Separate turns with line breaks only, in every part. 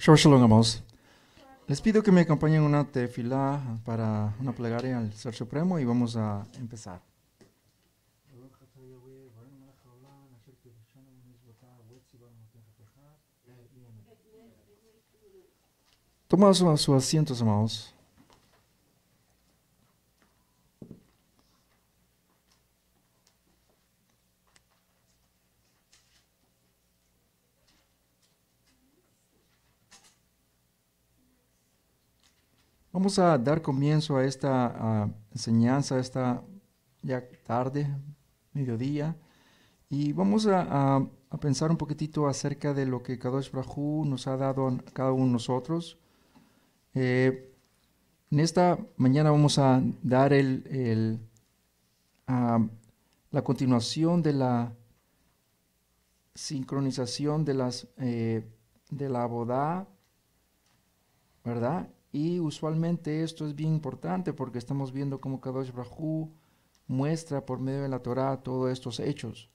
Shalom, amados. Les pido que me acompañen una tefila para una plegaria al Ser Supremo y vamos a empezar. Toma su, sus asientos, amados. Vamos a dar comienzo a esta enseñanza, esta ya tarde, mediodía, y vamos a, pensar un poquitito acerca de lo que Kadosh Brahu nos ha dado a cada uno de nosotros. Eh, en esta mañana vamos a dar el, la continuación de la sincronización de, las, eh, de la boda, ¿verdad? Y usualmente esto es bien importante porque estamos viendo cómo Kadosh Brahu muestra por medio de la Torah todos estos hechos.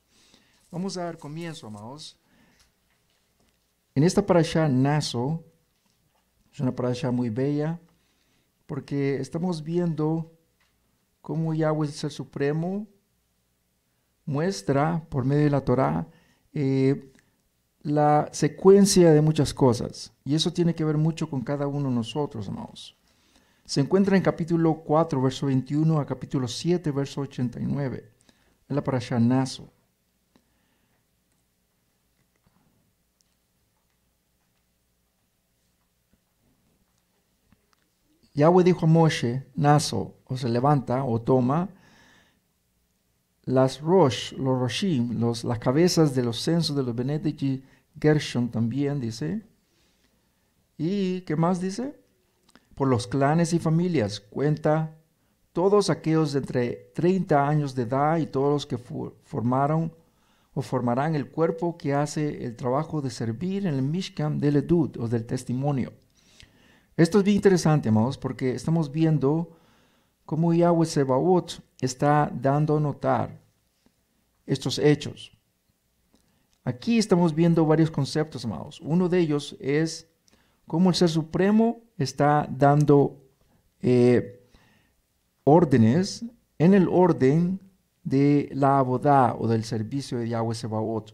Vamos a dar comienzo, amados. En esta parasha Naso, es una parasha muy bella porque estamos viendo cómo Yahweh el Ser Supremo muestra por medio de la Torah eh, la secuencia de muchas cosas. Y eso tiene que ver mucho con cada uno de nosotros, amados. Se encuentra en capítulo 4, verso 21 a capítulo 7, verso 89. Es la parasha Nazo. Yahweh dijo a Moshe, Nazo, o se levanta o toma las Rosh, los Roshim, las cabezas de los censos de los Benedicti Gershon también dice. ¿Y qué más dice? Por los clanes y familias cuenta todos aquellos de entre 30 años de edad y todos los que formaron o formarán el cuerpo que hace el trabajo de servir en el Mishkan del Edud o del testimonio. Esto es bien interesante, amados, porque estamos viendo cómo Yahweh Sebaot está dando a notar estos hechos. Aquí estamos viendo varios conceptos, amados. Uno de ellos es cómo el Ser Supremo está dando eh, órdenes en el orden de la abodá o del servicio de Yahweh Sebaot.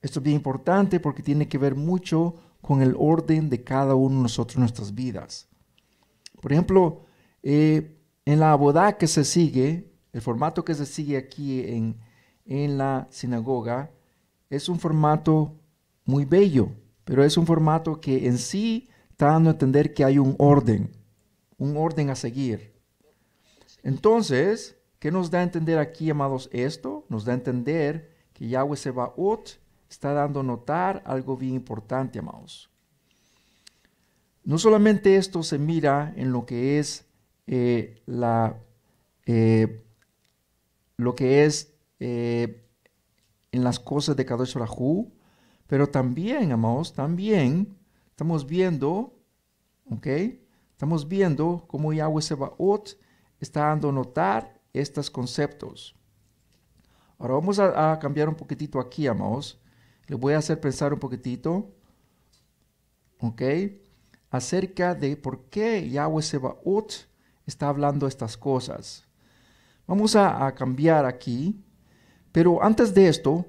Esto es bien importante porque tiene que ver mucho con el orden de cada uno de nosotros en nuestras vidas. Por ejemplo, eh, en la abodá que se sigue, el formato que se sigue aquí en, en la sinagoga es un formato muy bello, pero es un formato que en sí está dando a entender que hay un orden, un orden a seguir. Entonces, ¿qué nos da a entender aquí, amados, esto? Nos da a entender que Yahweh Sebaot está dando a notar algo bien importante, amados. No solamente esto se mira en lo que es eh, la, eh, lo que es eh, en las cosas de Kadosh pero también, amados, también estamos viendo, ¿ok? Estamos viendo cómo Yahweh Sebaot está dando a notar estos conceptos. Ahora vamos a, cambiar un poquitito aquí, amados. Les voy a hacer pensar un poquitito, ¿ok? Acerca de por qué Yahweh Sebaot está hablando estas cosas. Vamos a, a cambiar aquí pero antes de esto,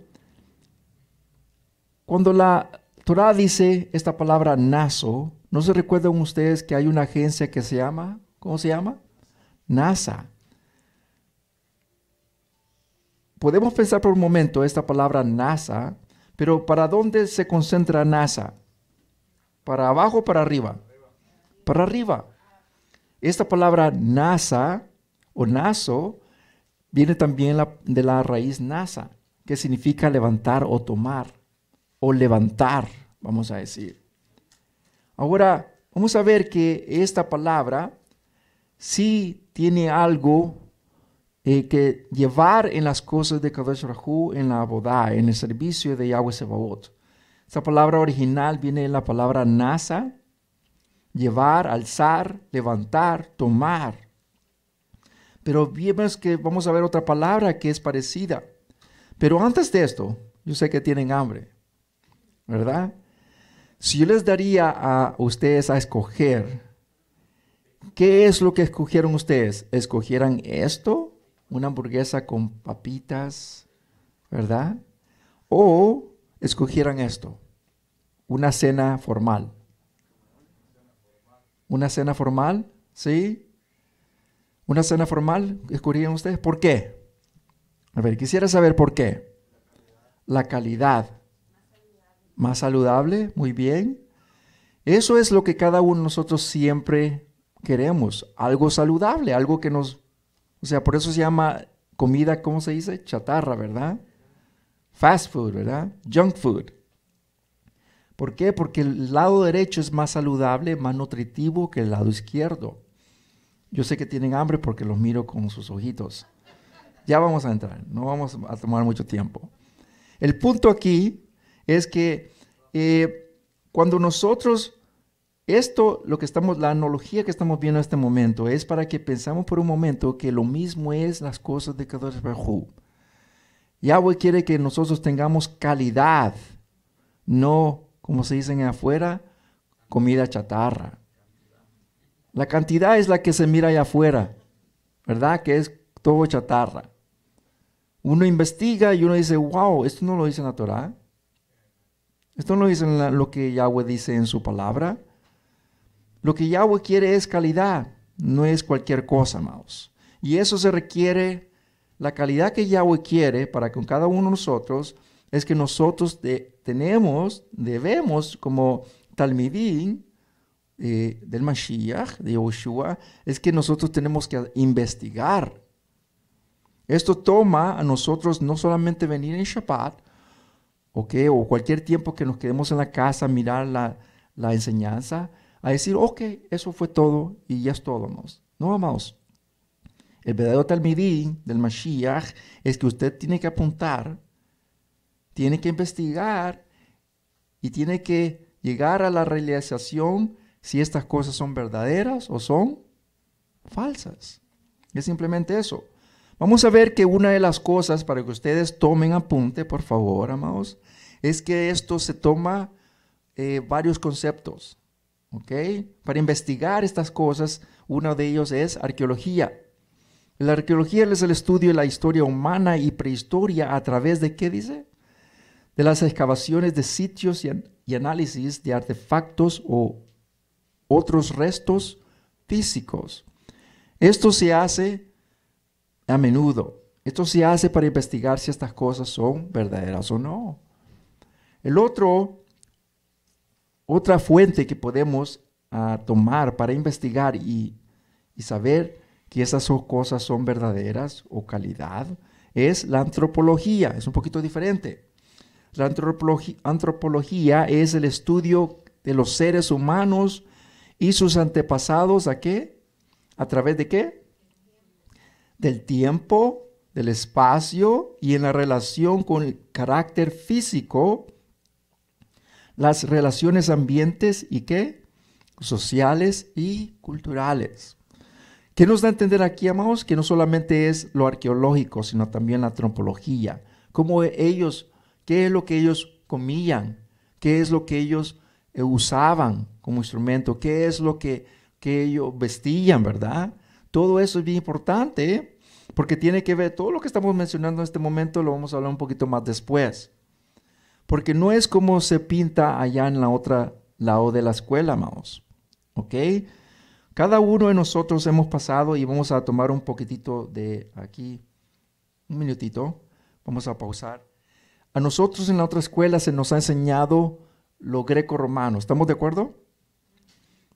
cuando la Torah dice esta palabra naso, ¿no se recuerdan ustedes que hay una agencia que se llama, ¿cómo se llama? NASA. Podemos pensar por un momento esta palabra NASA, pero ¿para dónde se concentra NASA? ¿Para abajo o para arriba? Para arriba. Esta palabra NASA o naso Viene también de la raíz nasa, que significa levantar o tomar, o levantar, vamos a decir. Ahora, vamos a ver que esta palabra sí tiene algo eh, que llevar en las cosas de Kadosh Rahu, en la boda, en el servicio de Yahweh Sebaot. Esta palabra original viene de la palabra nasa, llevar, alzar, levantar, tomar. Pero vemos que vamos a ver otra palabra que es parecida. Pero antes de esto, yo sé que tienen hambre, ¿verdad? Si yo les daría a ustedes a escoger, ¿qué es lo que escogieron ustedes? ¿Escogieran esto? Una hamburguesa con papitas, ¿verdad? ¿O escogieran esto? Una cena formal. ¿Una cena formal? ¿Sí? una cena formal, ¿Descubrían ustedes? ¿Por qué? A ver, quisiera saber por qué. La calidad. Más saludable, muy bien. Eso es lo que cada uno de nosotros siempre queremos, algo saludable, algo que nos... O sea, por eso se llama comida, ¿cómo se dice? Chatarra, ¿verdad? Fast food, ¿verdad? Junk food. ¿Por qué? Porque el lado derecho es más saludable, más nutritivo que el lado izquierdo. Yo sé que tienen hambre porque los miro con sus ojitos. Ya vamos a entrar, no vamos a tomar mucho tiempo. El punto aquí es que eh, cuando nosotros, esto, lo que estamos, la analogía que estamos viendo en este momento es para que pensamos por un momento que lo mismo es las cosas de Kadosh Baruj. Yahweh quiere que nosotros tengamos calidad, no, como se dicen afuera, comida chatarra. La cantidad es la que se mira allá afuera, ¿verdad? Que es todo chatarra. Uno investiga y uno dice, wow, esto no lo dice en la Torah. Esto no lo dice lo que Yahweh dice en su palabra. Lo que Yahweh quiere es calidad, no es cualquier cosa, amados. Y eso se requiere, la calidad que Yahweh quiere para con cada uno de nosotros es que nosotros tenemos, debemos como talmidín, eh, del Mashiach, de Yeshua, es que nosotros tenemos que investigar. Esto toma a nosotros no solamente venir en Shabbat, okay, o cualquier tiempo que nos quedemos en la casa, a mirar la, enseñanza, a decir, ok, eso fue todo y ya es todo, No, vamos El verdadero Talmidí del Mashiach es que usted tiene que apuntar, tiene que investigar y tiene que llegar a la realización si estas cosas son verdaderas o son falsas. Es simplemente eso. Vamos a ver que una de las cosas para que ustedes tomen apunte, por favor, amados, es que esto se toma eh, varios conceptos. Para investigar estas cosas, uno de ellos es arqueología. La arqueología es el estudio de la historia humana y prehistoria a través de, ¿qué dice? De las excavaciones de sitios y análisis de artefactos o otros restos físicos. Esto se hace a menudo. Esto se hace para investigar si estas cosas son verdaderas o no. El otro, otra fuente que podemos ah, tomar para investigar y, y saber que esas cosas son verdaderas o calidad es la antropología. Es un poquito diferente. La antropología, antropología es el estudio de los seres humanos ¿Y sus antepasados a qué? ¿A través de qué? Del tiempo, del espacio y en la relación con el carácter físico, las relaciones ambientes y qué? Sociales y culturales. ¿Qué nos da a entender aquí, amados? Que no solamente es lo arqueológico, sino también la antropología. ¿Cómo ellos, qué es lo que ellos comían? ¿Qué es lo que ellos usaban como instrumento, qué es lo que, ellos vestían, ¿verdad? Todo eso es bien importante, ¿eh? porque tiene que ver, todo lo que estamos mencionando en este momento lo vamos a hablar un poquito más después, porque no es como se pinta allá en la otra lado de la escuela, amados, ¿ok? Cada uno de nosotros hemos pasado y vamos a tomar un poquitito de aquí, un minutito, vamos a pausar. A nosotros en la otra escuela se nos ha enseñado lo greco-romano. ¿Estamos de acuerdo?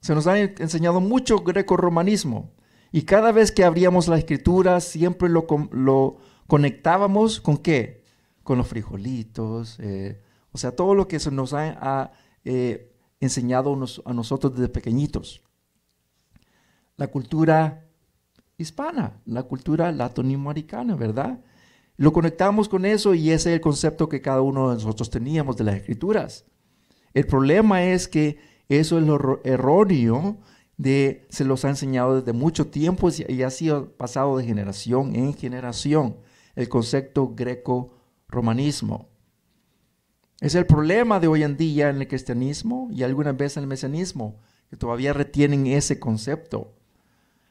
Se nos ha enseñado mucho greco-romanismo y cada vez que abríamos la escritura siempre lo, conectábamos con qué? Con los frijolitos, eh, o sea, todo lo que se nos ha, eh, enseñado a nosotros desde pequeñitos. La cultura hispana, la cultura latinoamericana, ¿verdad? Lo conectamos con eso y ese es el concepto que cada uno de nosotros teníamos de las escrituras. El problema es que eso es lo erróneo de se los ha enseñado desde mucho tiempo y ha sido pasado de generación en generación el concepto greco-romanismo. Es el problema de hoy en día en el cristianismo y algunas veces en el mesianismo, que todavía retienen ese concepto.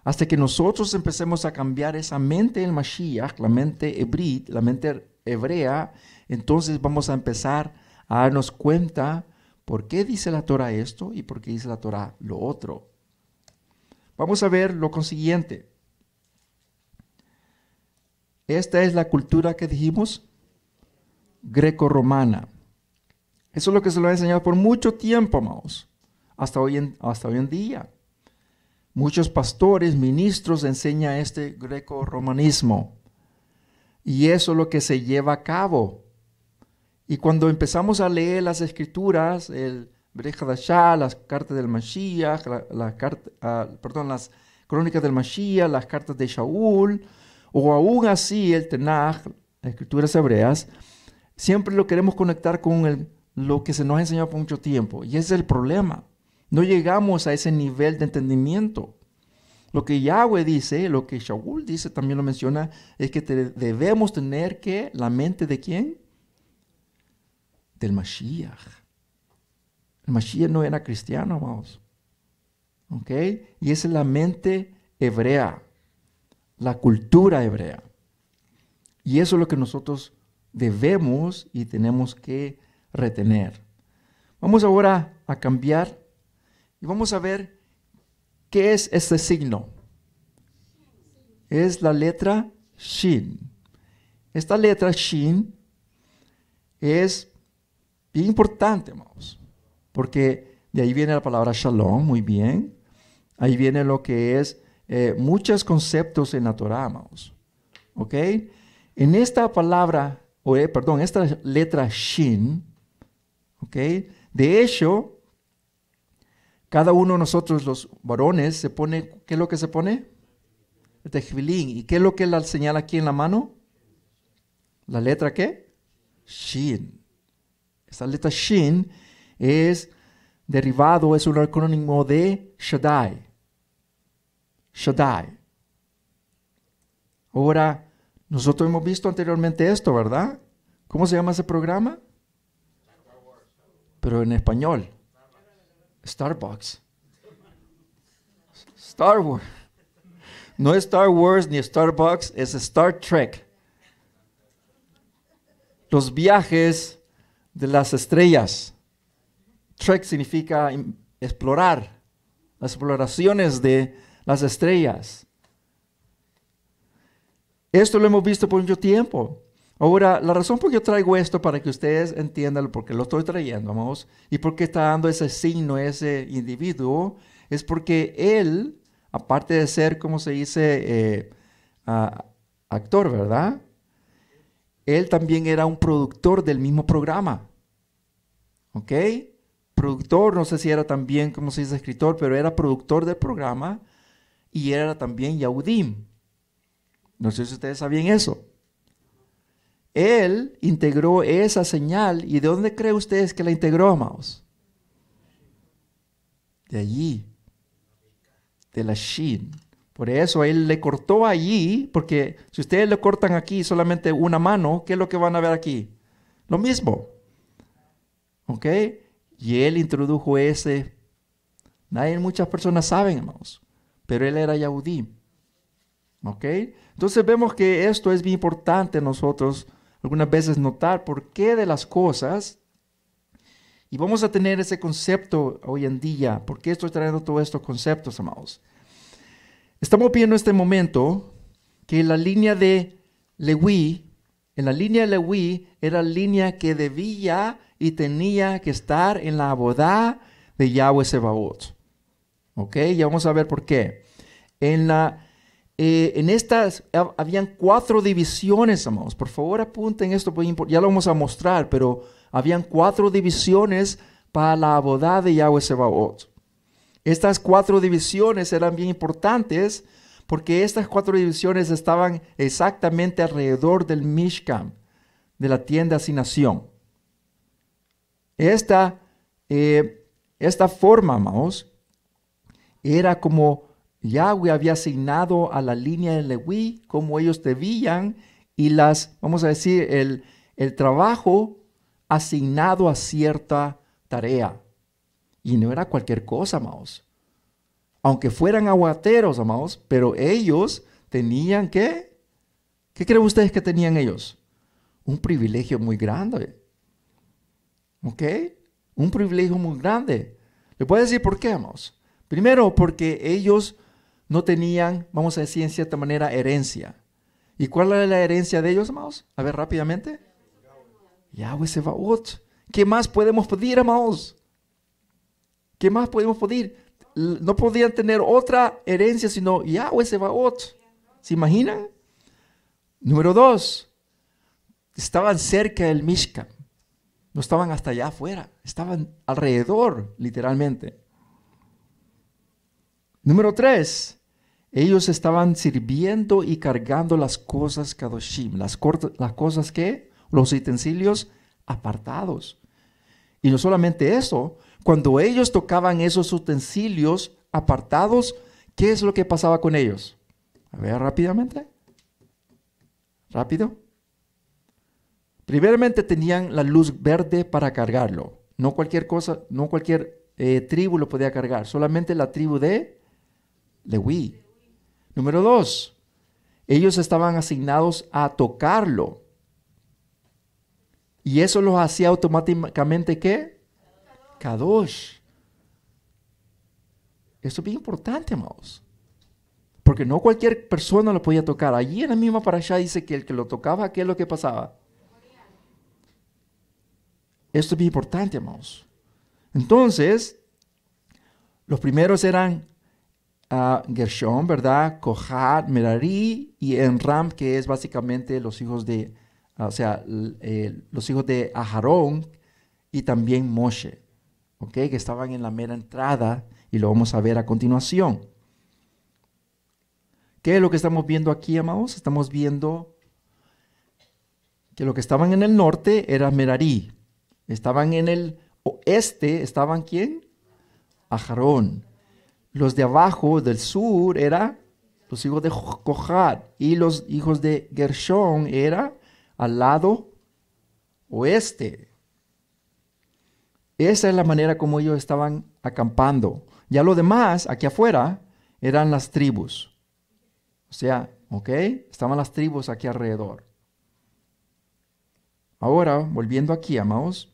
Hasta que nosotros empecemos a cambiar esa mente el Mashiach, la mente la mente hebrea, entonces vamos a empezar a darnos cuenta ¿Por qué dice la Torah esto y por qué dice la Torah lo otro? Vamos a ver lo consiguiente. Esta es la cultura que dijimos greco-romana. Eso es lo que se lo ha enseñado por mucho tiempo, amados, hasta hoy en, hasta hoy en día. Muchos pastores, ministros enseñan este greco-romanismo. Y eso es lo que se lleva a cabo y cuando empezamos a leer las escrituras, el Ya, las cartas del Mashiach, la, ah, perdón, las crónicas del Mashiach, las cartas de Shaul, o aún así el Tenaj, las escrituras hebreas, siempre lo queremos conectar con lo que se nos ha enseñado por mucho tiempo. Y ese es el problema. No llegamos a ese nivel de entendimiento. Lo que Yahweh dice, lo que Shaul dice, también lo menciona, es que debemos tener que la mente de quién? del Mashiach. El Mashiach no era cristiano, vamos. ¿Ok? Y es la mente hebrea, la cultura hebrea. Y eso es lo que nosotros debemos y tenemos que retener. Vamos ahora a cambiar y vamos a ver qué es este signo. Es la letra Shin. Esta letra Shin es Bien importante, amados, Porque de ahí viene la palabra shalom, muy bien. Ahí viene lo que es eh, muchos conceptos en la Torah, amados. ¿Ok? En esta palabra, o, eh, perdón, esta letra shin, ¿ok? De hecho, cada uno de nosotros, los varones, se pone, ¿qué es lo que se pone? El tejvilín. ¿Y qué es lo que la señala aquí en la mano? La letra qué? Shin. Esta letra Shin es derivado, es un acrónimo de Shaddai. Shaddai. Ahora, nosotros hemos visto anteriormente esto, ¿verdad? ¿Cómo se llama ese programa? Pero en español. Starbucks. Star Wars. No es Star Wars ni Starbucks, es Star Trek. Los viajes de las estrellas. Trek significa explorar, las exploraciones de las estrellas. Esto lo hemos visto por mucho tiempo. Ahora, la razón por que yo traigo esto para que ustedes entiendan por qué lo estoy trayendo, vamos, y por qué está dando ese signo ese individuo, es porque él, aparte de ser, como se dice, eh, ah, actor, ¿verdad? él también era un productor del mismo programa. ¿Ok? Productor, no sé si era también, como se dice, escritor, pero era productor del programa y era también Yaudim. No sé si ustedes sabían eso. Él integró esa señal y ¿de dónde cree ustedes que la integró, amados? De allí, de la Shin. Por eso él le cortó allí, porque si ustedes le cortan aquí solamente una mano, ¿qué es lo que van a ver aquí? Lo mismo. ¿Ok? Y él introdujo ese. Nadie, muchas personas saben, hermanos, pero él era yaudí. ¿Ok? Entonces vemos que esto es bien importante nosotros algunas veces notar por qué de las cosas. Y vamos a tener ese concepto hoy en día, porque estoy trayendo todos estos conceptos, amados. Estamos viendo en este momento que la línea de Lewi, en la línea de Lewi, era la línea que debía y tenía que estar en la boda de Yahweh Sebaot. ¿Ok? Ya vamos a ver por qué. En, la, eh, en estas habían cuatro divisiones, amados. Por favor, apunten esto, pues, ya lo vamos a mostrar, pero habían cuatro divisiones para la boda de Yahweh Sebaot. Estas cuatro divisiones eran bien importantes porque estas cuatro divisiones estaban exactamente alrededor del Mishkan, de la tienda sin nación. Esta, eh, esta forma, amados, era como Yahweh había asignado a la línea de Levi como ellos debían, y las, vamos a decir, el trabajo asignado a cierta tarea. Y no era cualquier cosa, amados. Aunque fueran aguateros, amados, pero ellos tenían que... ¿Qué creen ustedes que tenían ellos? Un privilegio muy grande. ¿Ok? Un privilegio muy grande. ¿Le puedo decir por qué, amados? Primero, porque ellos no tenían, vamos a decir en cierta manera, herencia. ¿Y cuál era la herencia de ellos, amados? A ver, rápidamente. Yahweh ¿Qué más podemos pedir, amados? ¿Qué más podemos pedir? No podían tener otra herencia sino Yahweh Sebaot. ¿Se imaginan? Número dos, estaban cerca del Mishkan. No estaban hasta allá afuera, estaban alrededor, literalmente. Número tres, ellos estaban sirviendo y cargando las cosas Kadoshim, las, las cosas que, los utensilios apartados. Y no solamente eso, cuando ellos tocaban esos utensilios apartados, ¿qué es lo que pasaba con ellos? A ver rápidamente. Rápido. Primeramente tenían la luz verde para cargarlo. No cualquier cosa, no cualquier eh, tribu lo podía cargar, solamente la tribu de Lewi. Número dos, ellos estaban asignados a tocarlo. Y eso los hacía automáticamente qué? Kadosh. Esto es bien importante, amados. Porque no cualquier persona lo podía tocar. Allí en la misma allá dice que el que lo tocaba, ¿qué es lo que pasaba? Esto es bien importante, amados. Entonces, los primeros eran ah, Gershon, ¿verdad? Kohat, Merari y Enram, que es básicamente los hijos de, ah, o sea, eh, los hijos de Aharón y también Moshe. Que estaban en la mera entrada y lo vamos a ver a continuación. ¿Qué es lo que estamos viendo aquí, amados? Estamos viendo que lo que estaban en el norte era Merarí. Estaban en el oeste, ¿estaban quién? Ajarón. Los de abajo, del sur, eran los hijos de Kohat. Y los hijos de Gershon era al lado oeste. Esa es la manera como ellos estaban acampando. Ya lo demás, aquí afuera, eran las tribus. O sea, ¿ok? Estaban las tribus aquí alrededor. Ahora, volviendo aquí, amados.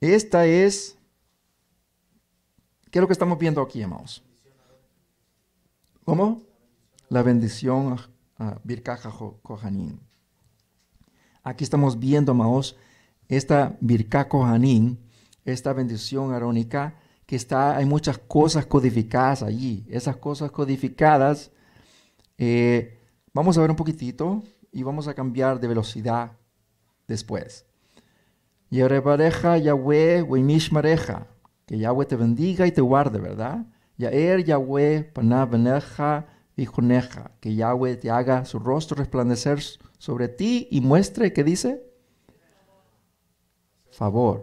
Esta es... ¿Qué es lo que estamos viendo aquí, amados? ¿Cómo? La bendición a Birkaja Kohanim. Aquí estamos viendo, amados, esta Birka Kohanim, esta bendición arónica, que está, hay muchas cosas codificadas allí. Esas cosas codificadas, eh, vamos a ver un poquitito y vamos a cambiar de velocidad después. Yerebareja Yahweh, mareja, que Yahweh te bendiga y te guarde, ¿verdad? Yaer Yahweh, Panabeneja, que Yahweh te haga su rostro resplandecer sobre ti y muestre, ¿qué dice? favor.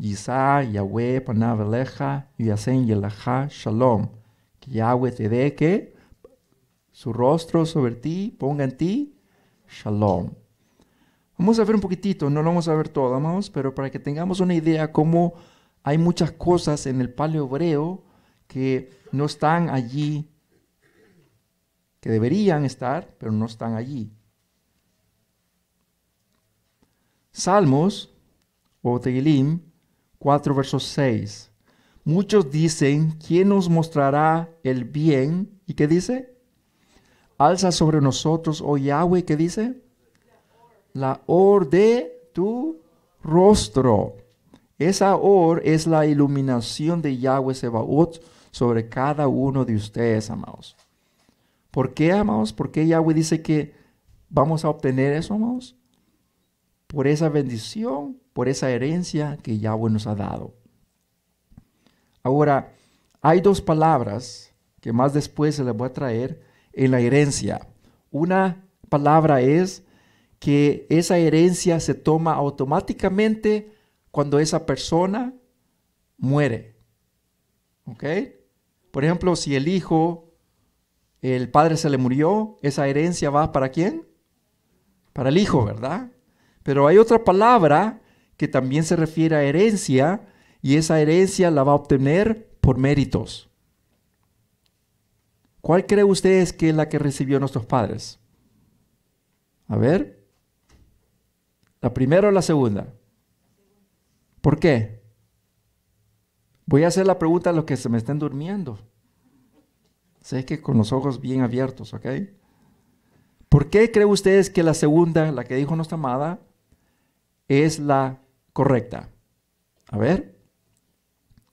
Yisá, Yahweh, Panaveleja, y Yasen Yelaha, Shalom. Que Yahweh te dé que su rostro sobre ti, ponga en ti, Shalom. Vamos a ver un poquitito, no lo vamos a ver todo, amados, pero para que tengamos una idea cómo hay muchas cosas en el palio hebreo que no están allí, que deberían estar, pero no están allí. Salmos o 4, verso 6. Muchos dicen, ¿quién nos mostrará el bien? ¿Y qué dice? Alza sobre nosotros, oh Yahweh, ¿qué dice? La or de tu rostro. Esa or es la iluminación de Yahweh Sebaot sobre cada uno de ustedes, amados. ¿Por qué, amados? ¿Por qué Yahweh dice que vamos a obtener eso, amados? Por esa bendición por esa herencia que Yahweh nos ha dado. Ahora, hay dos palabras que más después se les voy a traer en la herencia. Una palabra es que esa herencia se toma automáticamente cuando esa persona muere. ¿Ok? Por ejemplo, si el hijo, el padre se le murió, esa herencia va para quién? Para el hijo, ¿verdad? Pero hay otra palabra que también se refiere a herencia, y esa herencia la va a obtener por méritos. ¿Cuál cree ustedes que es la que recibió nuestros padres? A ver. ¿La primera o la segunda? ¿Por qué? Voy a hacer la pregunta a los que se me estén durmiendo. Sé que con los ojos bien abiertos, ¿ok? ¿Por qué cree ustedes que la segunda, la que dijo nuestra amada, es la correcta. A ver,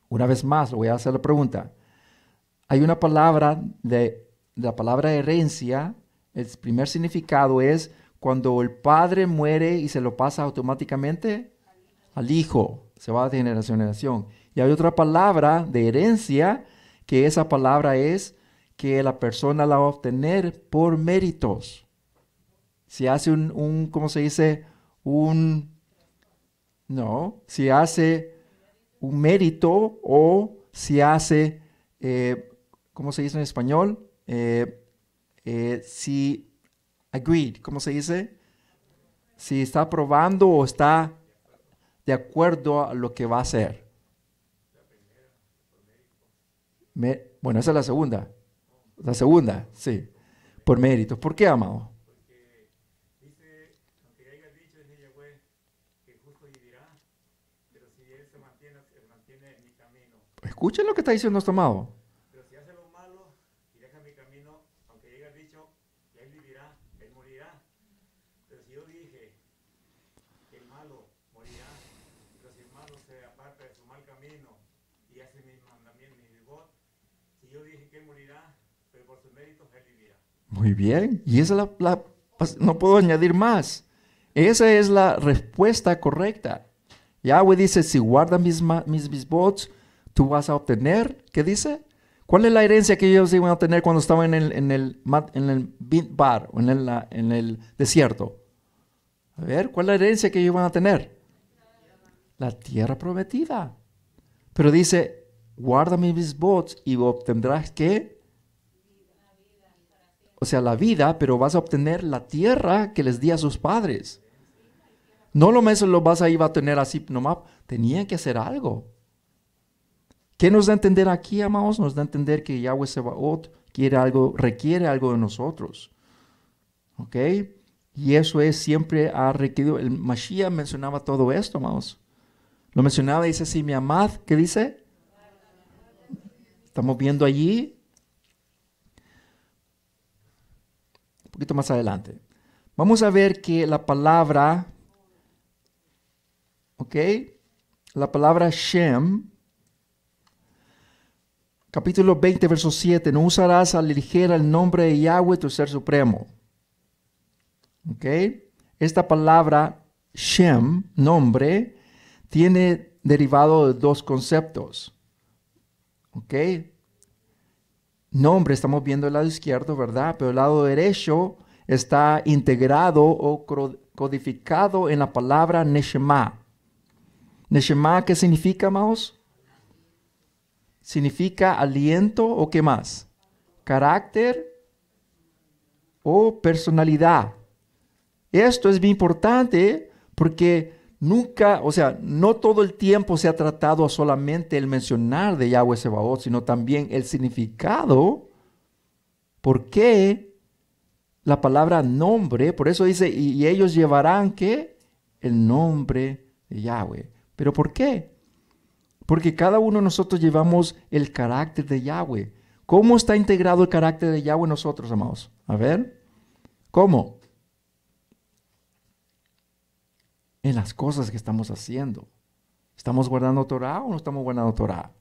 una vez más voy a hacer la pregunta. Hay una palabra de, la palabra herencia, el primer significado es cuando el padre muere y se lo pasa automáticamente al hijo, se va de generación en generación. Y hay otra palabra de herencia, que esa palabra es que la persona la va a obtener por méritos. Se hace un, un ¿cómo se dice? Un no, si hace un mérito o si hace, eh, ¿cómo se dice en español? Eh, eh, si agreed, ¿cómo se dice? Si está aprobando o está de acuerdo a lo que va a hacer. bueno, esa es la segunda. La segunda, sí. Por mérito. ¿Por qué, amado? Escuchen lo que está diciendo nuestro amado. Pero si hace lo malo y deja mi camino, aunque llegue el dicho, que él vivirá, él morirá. Pero si yo dije que el malo morirá, pero si el malo se aparta de su mal camino y hace mis mandamientos, mi rigor, si yo dije que él morirá, pero por sus méritos él vivirá. Muy bien, y esa es la, la pues, no puedo añadir más. Esa es la respuesta correcta. Yahweh dice, si guardan mis, mis, mis bots, tú vas a obtener, ¿qué dice? ¿Cuál es la herencia que ellos iban a tener cuando estaban en el, en el, en el Bar o en el, en el desierto? A ver, ¿cuál es la herencia que ellos iban a tener? La tierra prometida. Pero dice, guarda mis bots y obtendrás qué? O sea, la vida, pero vas a obtener la tierra que les di a sus padres. No lo menos lo vas a ir a tener así no más. Tenían que hacer algo. ¿Qué nos da a entender aquí, amados? Nos da a entender que Yahweh Sebaot quiere algo, requiere algo de nosotros. ¿Ok? Y eso es, siempre ha requerido, el Mashiach mencionaba todo esto, amados. Lo mencionaba, dice, si mi amad, ¿qué dice? Estamos viendo allí. Un poquito más adelante. Vamos a ver que la palabra, ¿ok? La palabra Shem, capítulo 20, verso 7, no usarás a ligera el nombre de Yahweh, tu ser supremo. ¿Ok? Esta palabra Shem, nombre, tiene derivado de dos conceptos. ¿Ok? Nombre, estamos viendo el lado izquierdo, ¿verdad? Pero el lado derecho está integrado o codificado en la palabra Neshema. Neshema, ¿qué significa, Maos? significa aliento o qué más? Carácter o personalidad. Esto es bien importante porque nunca, o sea, no todo el tiempo se ha tratado solamente el mencionar de Yahweh Sebaot, sino también el significado. ¿Por qué la palabra nombre? Por eso dice, y, ellos llevarán qué? El nombre de Yahweh. ¿Pero por qué? Porque cada uno de nosotros llevamos el carácter de Yahweh. ¿Cómo está integrado el carácter de Yahweh en nosotros, amados? A ver, ¿cómo? En las cosas que estamos haciendo. ¿Estamos guardando Torah o no estamos guardando Torah?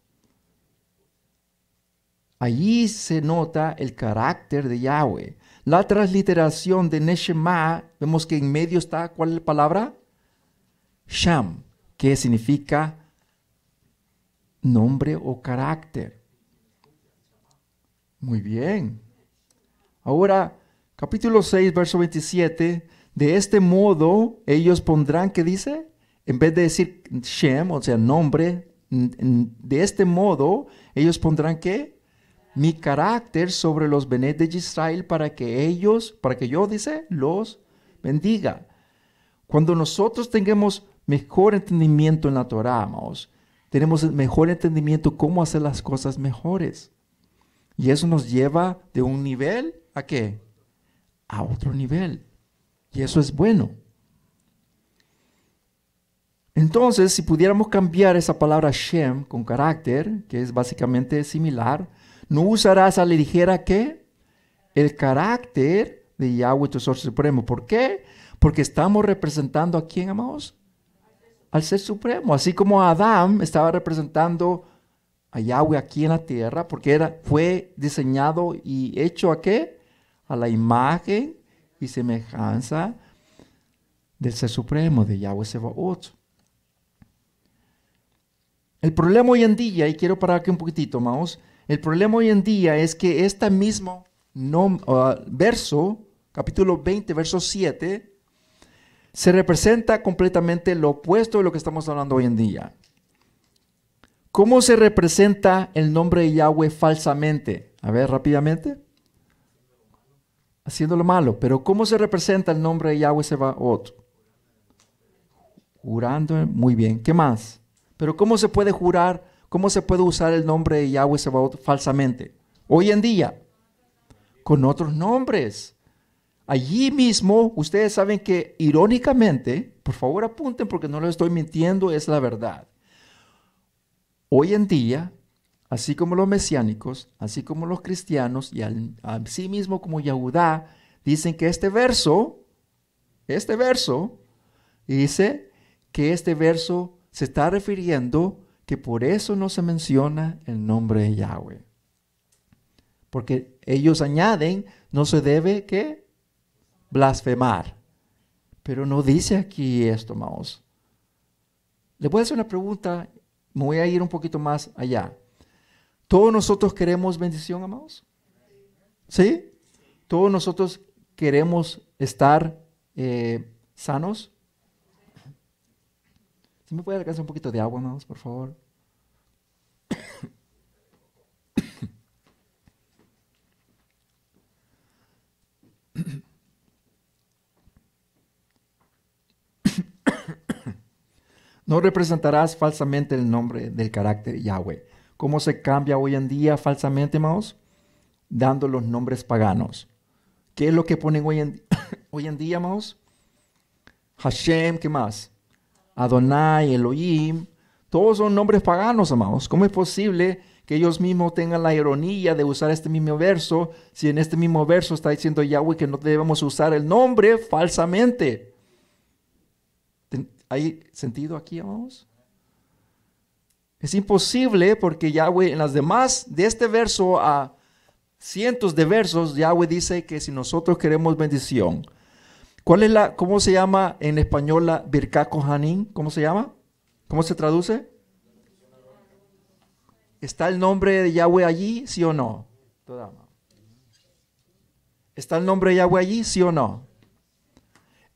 Allí se nota el carácter de Yahweh. La transliteración de Neshema, vemos que en medio está, ¿cuál es la palabra? Sham, que significa nombre o carácter. Muy bien. Ahora, capítulo 6, verso 27. De este modo, ellos pondrán, ¿qué dice? En vez de decir Shem, o sea, nombre, de este modo, ellos pondrán, ¿qué? Mi carácter sobre los benet de Israel para que ellos, para que yo, dice, los bendiga. Cuando nosotros tengamos mejor entendimiento en la Torah, tenemos el mejor entendimiento cómo hacer las cosas mejores. Y eso nos lleva de un nivel a qué? A otro nivel. Y eso es bueno. Entonces, si pudiéramos cambiar esa palabra Shem con carácter, que es básicamente similar, no usarás a la ligera que el carácter de Yahweh, tu Señor Supremo. ¿Por qué? Porque estamos representando a quién, amados? al Ser Supremo, así como Adán estaba representando a Yahweh aquí en la tierra, porque era, fue diseñado y hecho a qué? A la imagen y semejanza del Ser Supremo, de Yahweh Sebaot. El problema hoy en día, y quiero parar aquí un poquitito, Maos, el problema hoy en día es que este mismo no, ah, verso, capítulo 20, verso 7, se representa completamente lo opuesto de lo que estamos hablando hoy en día. ¿Cómo se representa el nombre de Yahweh falsamente? A ver, rápidamente. Haciéndolo malo. Pero ¿cómo se representa el nombre de Yahweh Sebaot? Jurando. Muy bien. ¿Qué más? Pero ¿cómo se puede jurar? ¿Cómo se puede usar el nombre de Yahweh Sebaot falsamente? Hoy en día. Con otros nombres. Allí mismo, ustedes saben que irónicamente, por favor apunten porque no lo estoy mintiendo, es la verdad. Hoy en día, así como los mesiánicos, así como los cristianos y a sí mismo como Yahudá, dicen que este verso, este verso, dice que este verso se está refiriendo que por eso no se menciona el nombre de Yahweh. Porque ellos añaden, no se debe que blasfemar. Pero no dice aquí esto, Maos. Le voy a hacer una pregunta, me voy a ir un poquito más allá. ¿Todos nosotros queremos bendición, amados? ¿Sí? ¿Todos nosotros queremos estar eh, sanos? ¿Si me puede alcanzar un poquito de agua, amados, por favor? No representarás falsamente el nombre del carácter Yahweh. ¿Cómo se cambia hoy en día falsamente, amados? Dando los nombres paganos. ¿Qué es lo que ponen hoy en, día, amados? Hashem, ¿qué más? Adonai, Elohim. Todos son nombres paganos, amados. ¿Cómo es posible que ellos mismos tengan la ironía de usar este mismo verso si en este mismo verso está diciendo Yahweh que no debemos usar el nombre falsamente? ¿Hay sentido aquí, amados? Es imposible porque Yahweh en las demás, de este verso a cientos de versos, Yahweh dice que si nosotros queremos bendición, ¿cuál es la, cómo se llama en español la Birka ¿Cómo se llama? ¿Cómo se traduce? ¿Está el nombre de Yahweh allí, sí o no? ¿Está el nombre de Yahweh allí, sí o no?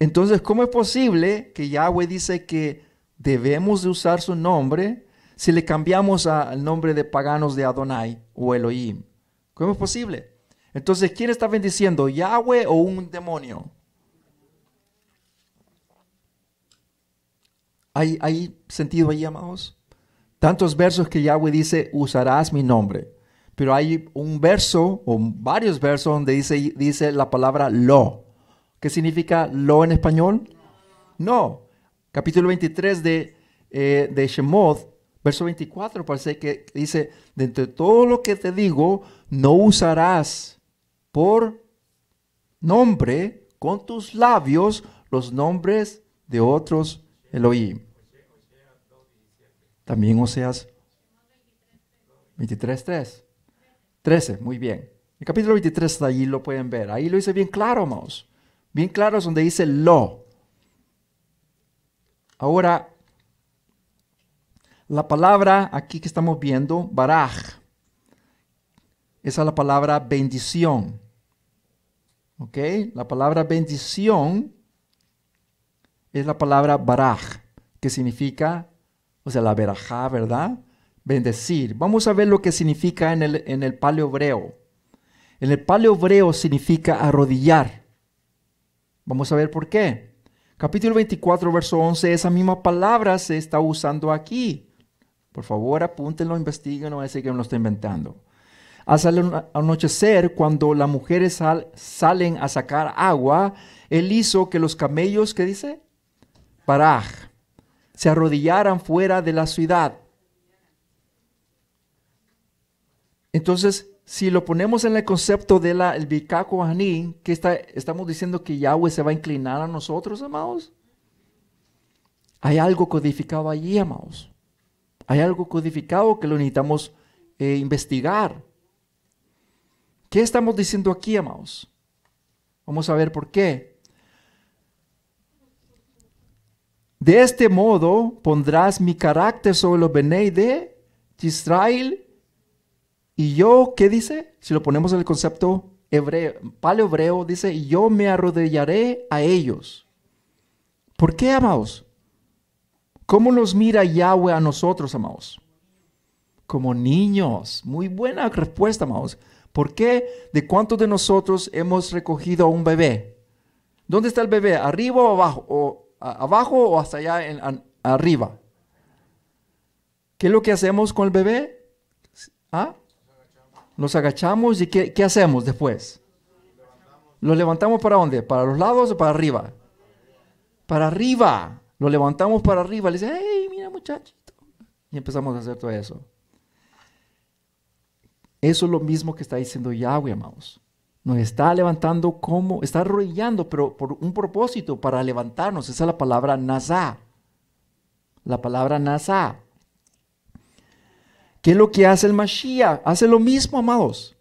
Entonces, ¿cómo es posible que Yahweh dice que debemos de usar su nombre si le cambiamos al nombre de paganos de Adonai o Elohim? ¿Cómo es posible? Entonces, ¿quién está bendiciendo? ¿Yahweh o un demonio? ¿Hay, sentido ahí, amados? Tantos versos que Yahweh dice, usarás mi nombre. Pero hay un verso o varios versos donde dice, dice la palabra lo. ¿Qué significa lo en español? No. Capítulo 23 de, eh, de Shemot, verso 24, parece que dice, de todo lo que te digo, no usarás por nombre con tus labios los nombres de otros Elohim. También Oseas 23, 3. 13, muy bien. El capítulo 23 de allí lo pueden ver. Ahí lo dice bien claro, amados bien claro es donde dice lo. Ahora, la palabra aquí que estamos viendo, baraj, esa es la palabra bendición. ¿Ok? La palabra bendición es la palabra baraj, que significa, o sea, la verajá, ¿verdad? Bendecir. Vamos a ver lo que significa en el, en el hebreo. En el paleo hebreo significa arrodillar. Vamos a ver por qué. Capítulo 24, verso 11, esa misma palabra se está usando aquí. Por favor, apúntenlo, no es que me lo está inventando. Al anochecer, cuando las mujeres salen a sacar agua, él hizo que los camellos, ¿qué dice? Paraj, se arrodillaran fuera de la ciudad. Entonces, si lo ponemos en el concepto del de Bicaco Aní, que estamos diciendo que Yahweh se va a inclinar a nosotros, amados. Hay algo codificado allí, amados. Hay algo codificado que lo necesitamos eh, investigar. ¿Qué estamos diciendo aquí, amados? Vamos a ver por qué. De este modo pondrás mi carácter sobre los Benei de Israel y yo, ¿qué dice? Si lo ponemos en el concepto hebreo, paleo hebreo, dice, yo me arrodillaré a ellos. ¿Por qué, amados? ¿Cómo nos mira Yahweh a nosotros, amados? Como niños. Muy buena respuesta, amados. ¿Por qué? ¿De cuántos de nosotros hemos recogido a un bebé? ¿Dónde está el bebé? ¿Arriba o abajo? ¿O abajo o hasta allá arriba? ¿Qué es lo que hacemos con el bebé? ¿Ah? Nos agachamos y ¿qué, hacemos después? ¿Lo levantamos para dónde? ¿Para los lados o para arriba? Para arriba. Lo levantamos para arriba. Le dice, hey, mira muchachito. Y empezamos a hacer todo eso. Eso es lo mismo que está diciendo Yahweh, amados. Nos está levantando como, está arrodillando, pero por un propósito, para levantarnos. Esa es la palabra Nazá. La palabra Nazá. ¿Qué es lo que hace el Mashiach? Hace lo mismo, amados.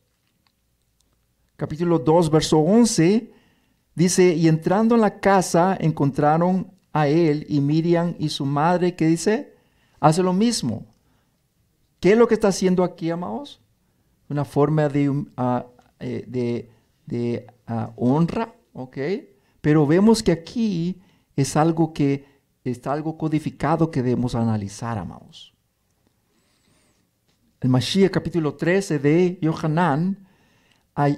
Capítulo 2, verso 11, dice, y entrando en la casa encontraron a él y Miriam y su madre, que dice, hace lo mismo. ¿Qué es lo que está haciendo aquí, amados? Una forma de, um, ah, eh, de, ah, honra, ¿ok? Pero vemos que aquí es algo que está algo codificado que debemos analizar, amados el Mashiach capítulo 13 de Yohanan,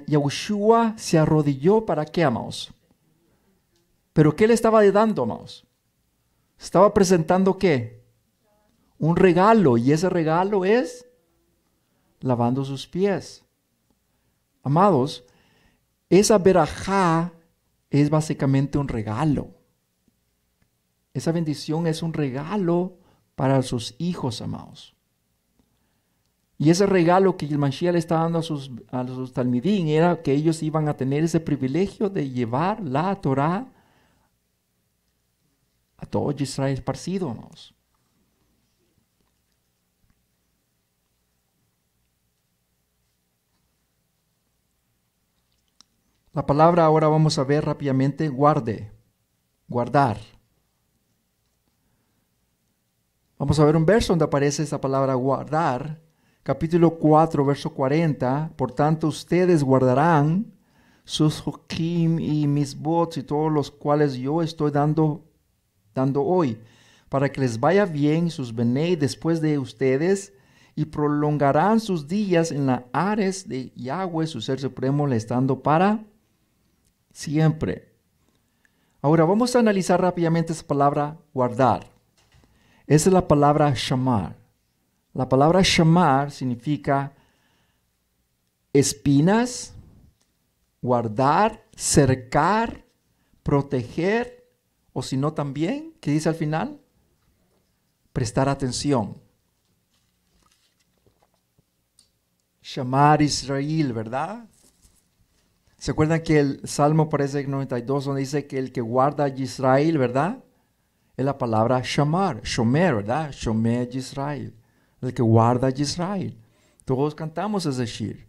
Yahushua se arrodilló para qué, amados. Pero ¿qué le estaba dando, amados? Estaba presentando qué? Un regalo, y ese regalo es lavando sus pies. Amados, esa verajá es básicamente un regalo. Esa bendición es un regalo para sus hijos, amados. Y ese regalo que el Mashiach le estaba dando a sus, a talmidín era que ellos iban a tener ese privilegio de llevar la Torah a todo Israel esparcido. La palabra ahora vamos a ver rápidamente, guarde, guardar. Vamos a ver un verso donde aparece esa palabra guardar capítulo 4, verso 40, por tanto ustedes guardarán sus joquim y mis bots y todos los cuales yo estoy dando, dando hoy, para que les vaya bien sus benei después de ustedes y prolongarán sus días en la ares de Yahweh, su ser supremo, le estando para siempre. Ahora vamos a analizar rápidamente esa palabra guardar. Esa es la palabra shamar. La palabra shamar significa espinas, guardar, cercar, proteger, o si no también, ¿qué dice al final? Prestar atención. Shamar Israel, ¿verdad? ¿Se acuerdan que el Salmo parece 92 donde dice que el que guarda a Israel, ¿verdad? Es la palabra shamar, shomer, ¿verdad? Shomer Israel. El que guarda a Israel. Todos cantamos ese shir.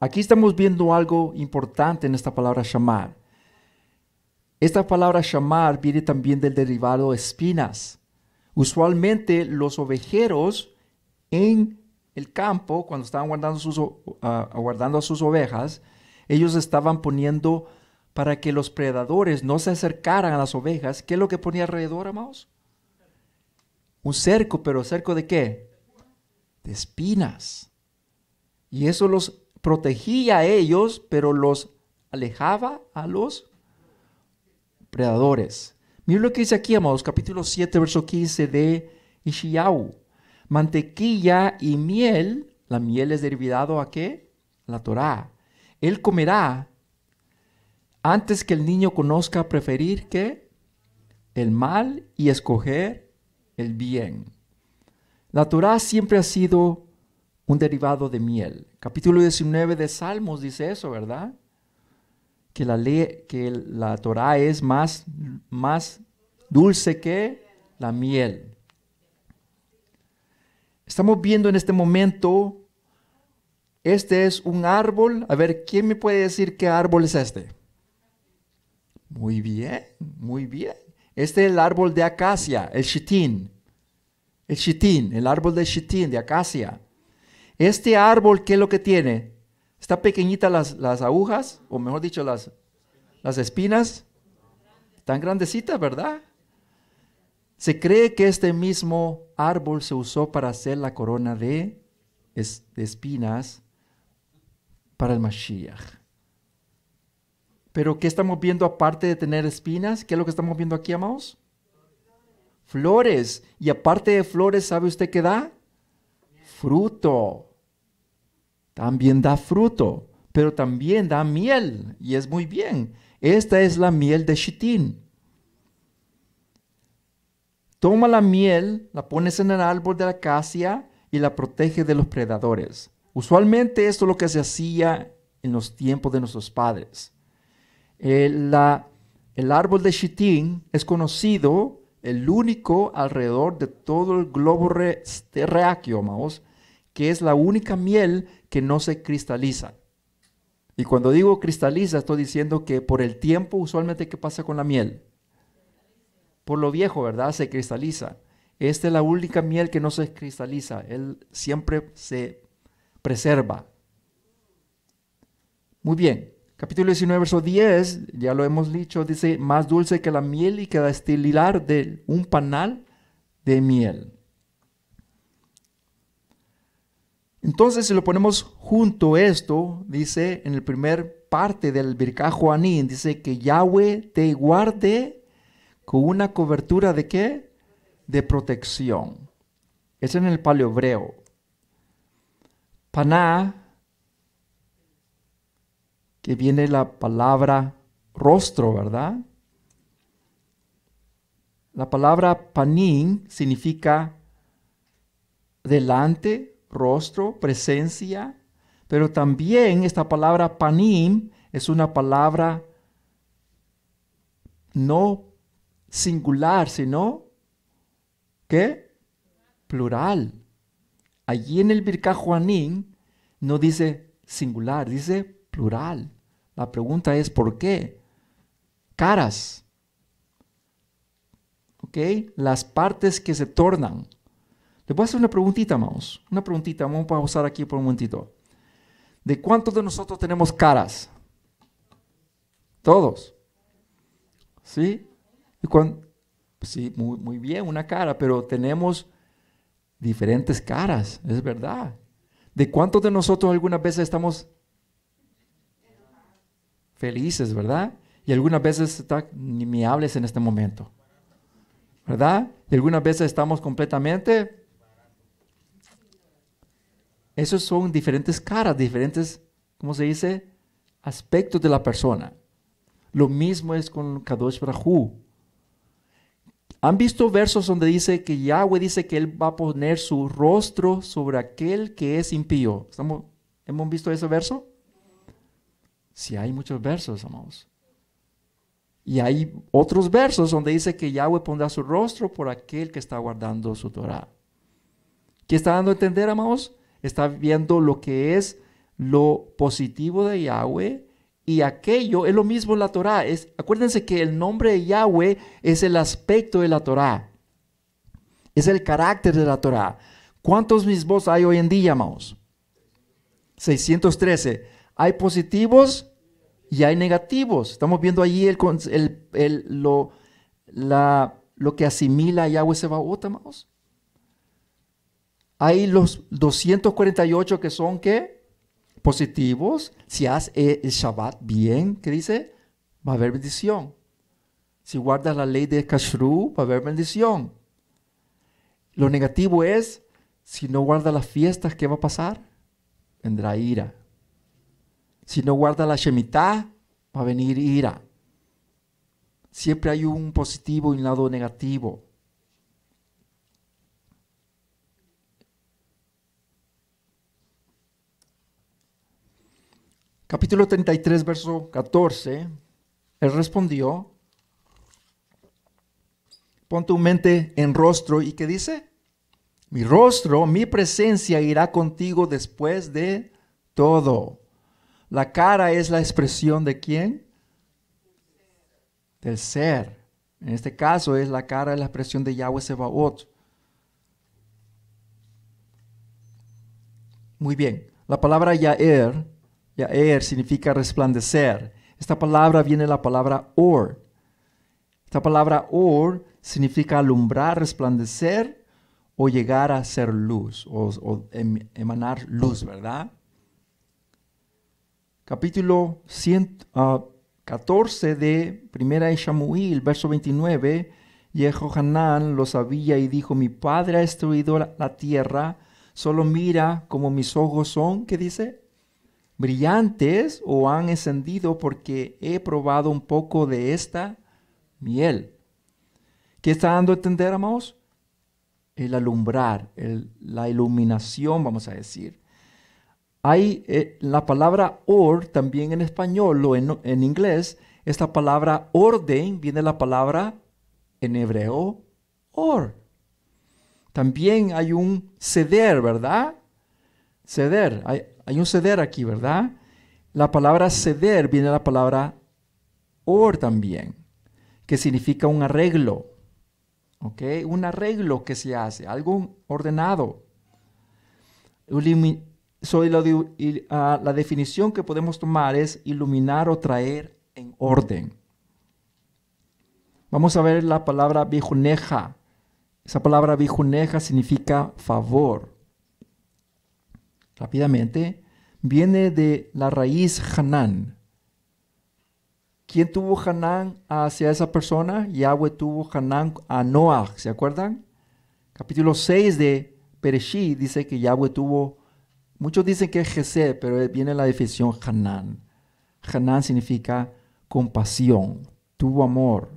Aquí estamos viendo algo importante en esta palabra shamar. Esta palabra shamar viene también del derivado espinas. Usualmente los ovejeros en el campo, cuando estaban guardando, ah, guardando a sus ovejas, ellos estaban poniendo para que los predadores no se acercaran a las ovejas. ¿Qué es lo que ponía alrededor, amados? Un cerco, pero cerco de qué? De espinas. Y eso los protegía a ellos, pero los alejaba a los predadores. Miren lo que dice aquí, amados, capítulo 7, verso 15 de Ishiau. Mantequilla y miel, la miel es derivado a qué? La Torá. Él comerá antes que el niño conozca preferir qué, el mal y escoger el bien. La Torah siempre ha sido un derivado de miel. Capítulo 19 de Salmos dice eso, ¿verdad? Que la, ley, que la Torah es más, más dulce que la miel. Estamos viendo en este momento, este es un árbol. A ver, ¿quién me puede decir qué árbol es este? Muy bien, muy bien. Este es el árbol de acacia, el shitín. El shitín, el árbol de shitín, de acacia. Este árbol, ¿qué es lo que tiene? Está pequeñita las, agujas, o mejor dicho, las, espinas. Tan grandecitas, ¿verdad? Se cree que este mismo árbol se usó para hacer la corona de, de espinas para el Mashiach. Pero ¿qué estamos viendo aparte de tener espinas? ¿Qué es lo que estamos viendo aquí, amados? Flores. Y aparte de flores, ¿sabe usted qué da? Fruto. También da fruto, pero también da miel. Y es muy bien. Esta es la miel de Shitín. Toma la miel, la pones en el árbol de la acacia y la protege de los predadores. Usualmente esto es lo que se hacía en los tiempos de nuestros padres eh, el árbol de Shittim es conocido, el único alrededor de todo el globo terrestre, que es la única miel que no se cristaliza. Y cuando digo cristaliza, estoy diciendo que por el tiempo usualmente ¿qué pasa con la miel. Por lo viejo, ¿verdad? Se cristaliza. Esta es la única miel que no se cristaliza. Él siempre se preserva. Muy bien. Capítulo 19, verso 10, ya lo hemos dicho, dice, más dulce que la miel y que la estililar de un panal de miel. Entonces, si lo ponemos junto esto, dice en el primer parte del Birka Juanín, dice que Yahweh te guarde con una cobertura de qué? De protección. Es en el paleo hebreo. Paná que viene la palabra rostro, ¿verdad? La palabra panín significa delante, rostro, presencia, pero también esta palabra panim es una palabra no singular, sino ¿qué? Plural. Allí en el Juanín no dice singular, dice plural. La pregunta es ¿por qué? Caras. ¿Ok? Las partes que se tornan. Les voy a hacer una preguntita, vamos. Una preguntita, vamos a usar aquí por un momentito. ¿De cuántos de nosotros tenemos caras? Todos. ¿Sí? Y pues sí, muy, muy bien, una cara, pero tenemos diferentes caras, es verdad. ¿De cuántos de nosotros algunas veces estamos felices, ¿verdad? Y algunas veces está, ni me hables en este momento, ¿verdad? Y algunas veces estamos completamente... Esos son diferentes caras, diferentes, ¿cómo se dice? Aspectos de la persona. Lo mismo es con Kadosh Brahu. ¿Han visto versos donde dice que Yahweh dice que Él va a poner su rostro sobre aquel que es impío? ¿Hemos visto ese verso? Si hay muchos versos, amados. Y hay otros versos donde dice que Yahweh pondrá su rostro por aquel que está guardando su Torah. ¿Qué está dando a entender, amados? Está viendo lo que es lo positivo de Yahweh y aquello es lo mismo la Torah. acuérdense que el nombre de Yahweh es el aspecto de la Torah. Es el carácter de la Torah. ¿Cuántos mismos hay hoy en día, amados? 613. Hay positivos y hay negativos. Estamos viendo allí lo, que asimila Yahweh ese Hay los 248 que son ¿qué? positivos. Si haces el Shabbat bien, ¿qué dice? Va a haber bendición. Si guardas la ley de Kashru, va a haber bendición. Lo negativo es, si no guardas las fiestas, ¿qué va a pasar? Vendrá ira. Si no guarda la Shemitah, va a venir ira. Siempre hay un positivo y un lado negativo. Capítulo 33, verso 14. Él respondió, pon tu mente en rostro y ¿qué dice? Mi rostro, mi presencia irá contigo después de todo. La cara es la expresión de quién? Del ser. En este caso es la cara, es la expresión de Yahweh Sebaot. Muy bien. La palabra Yaer, Yaer significa resplandecer. Esta palabra viene de la palabra Or. Esta palabra Or significa alumbrar, resplandecer o llegar a ser luz o em, emanar luz, ¿verdad? capítulo 14 ah, de Primera de el verso 29, Jehohanán lo sabía y dijo, mi padre ha destruido la, tierra, solo mira como mis ojos son, ¿qué dice? Brillantes o han encendido porque he probado un poco de esta miel. ¿Qué está dando a entender, amados? El alumbrar, la iluminación, vamos a decir. Hay eh, la palabra or también en español o en, inglés. Esta palabra orden viene de la palabra en hebreo or. También hay un ceder, ¿verdad? Ceder. Hay, un ceder aquí, ¿verdad? La palabra ceder viene de la palabra or también, que significa un arreglo. ¿Ok? Un arreglo que se hace, algo ordenado. Ah, la, definición que podemos tomar es iluminar o traer en orden. Vamos a ver la palabra bijuneja. Esa palabra bijuneja significa favor. Rápidamente, viene de la raíz Hanán. ¿Quién tuvo Hanán hacia esa persona? Yahweh tuvo Hanán a Noah, ¿se acuerdan? Capítulo 6 de Pereshí dice que Yahweh tuvo Muchos dicen que es Jesé, pero viene la definición Hanán. Hanán significa compasión, tu amor.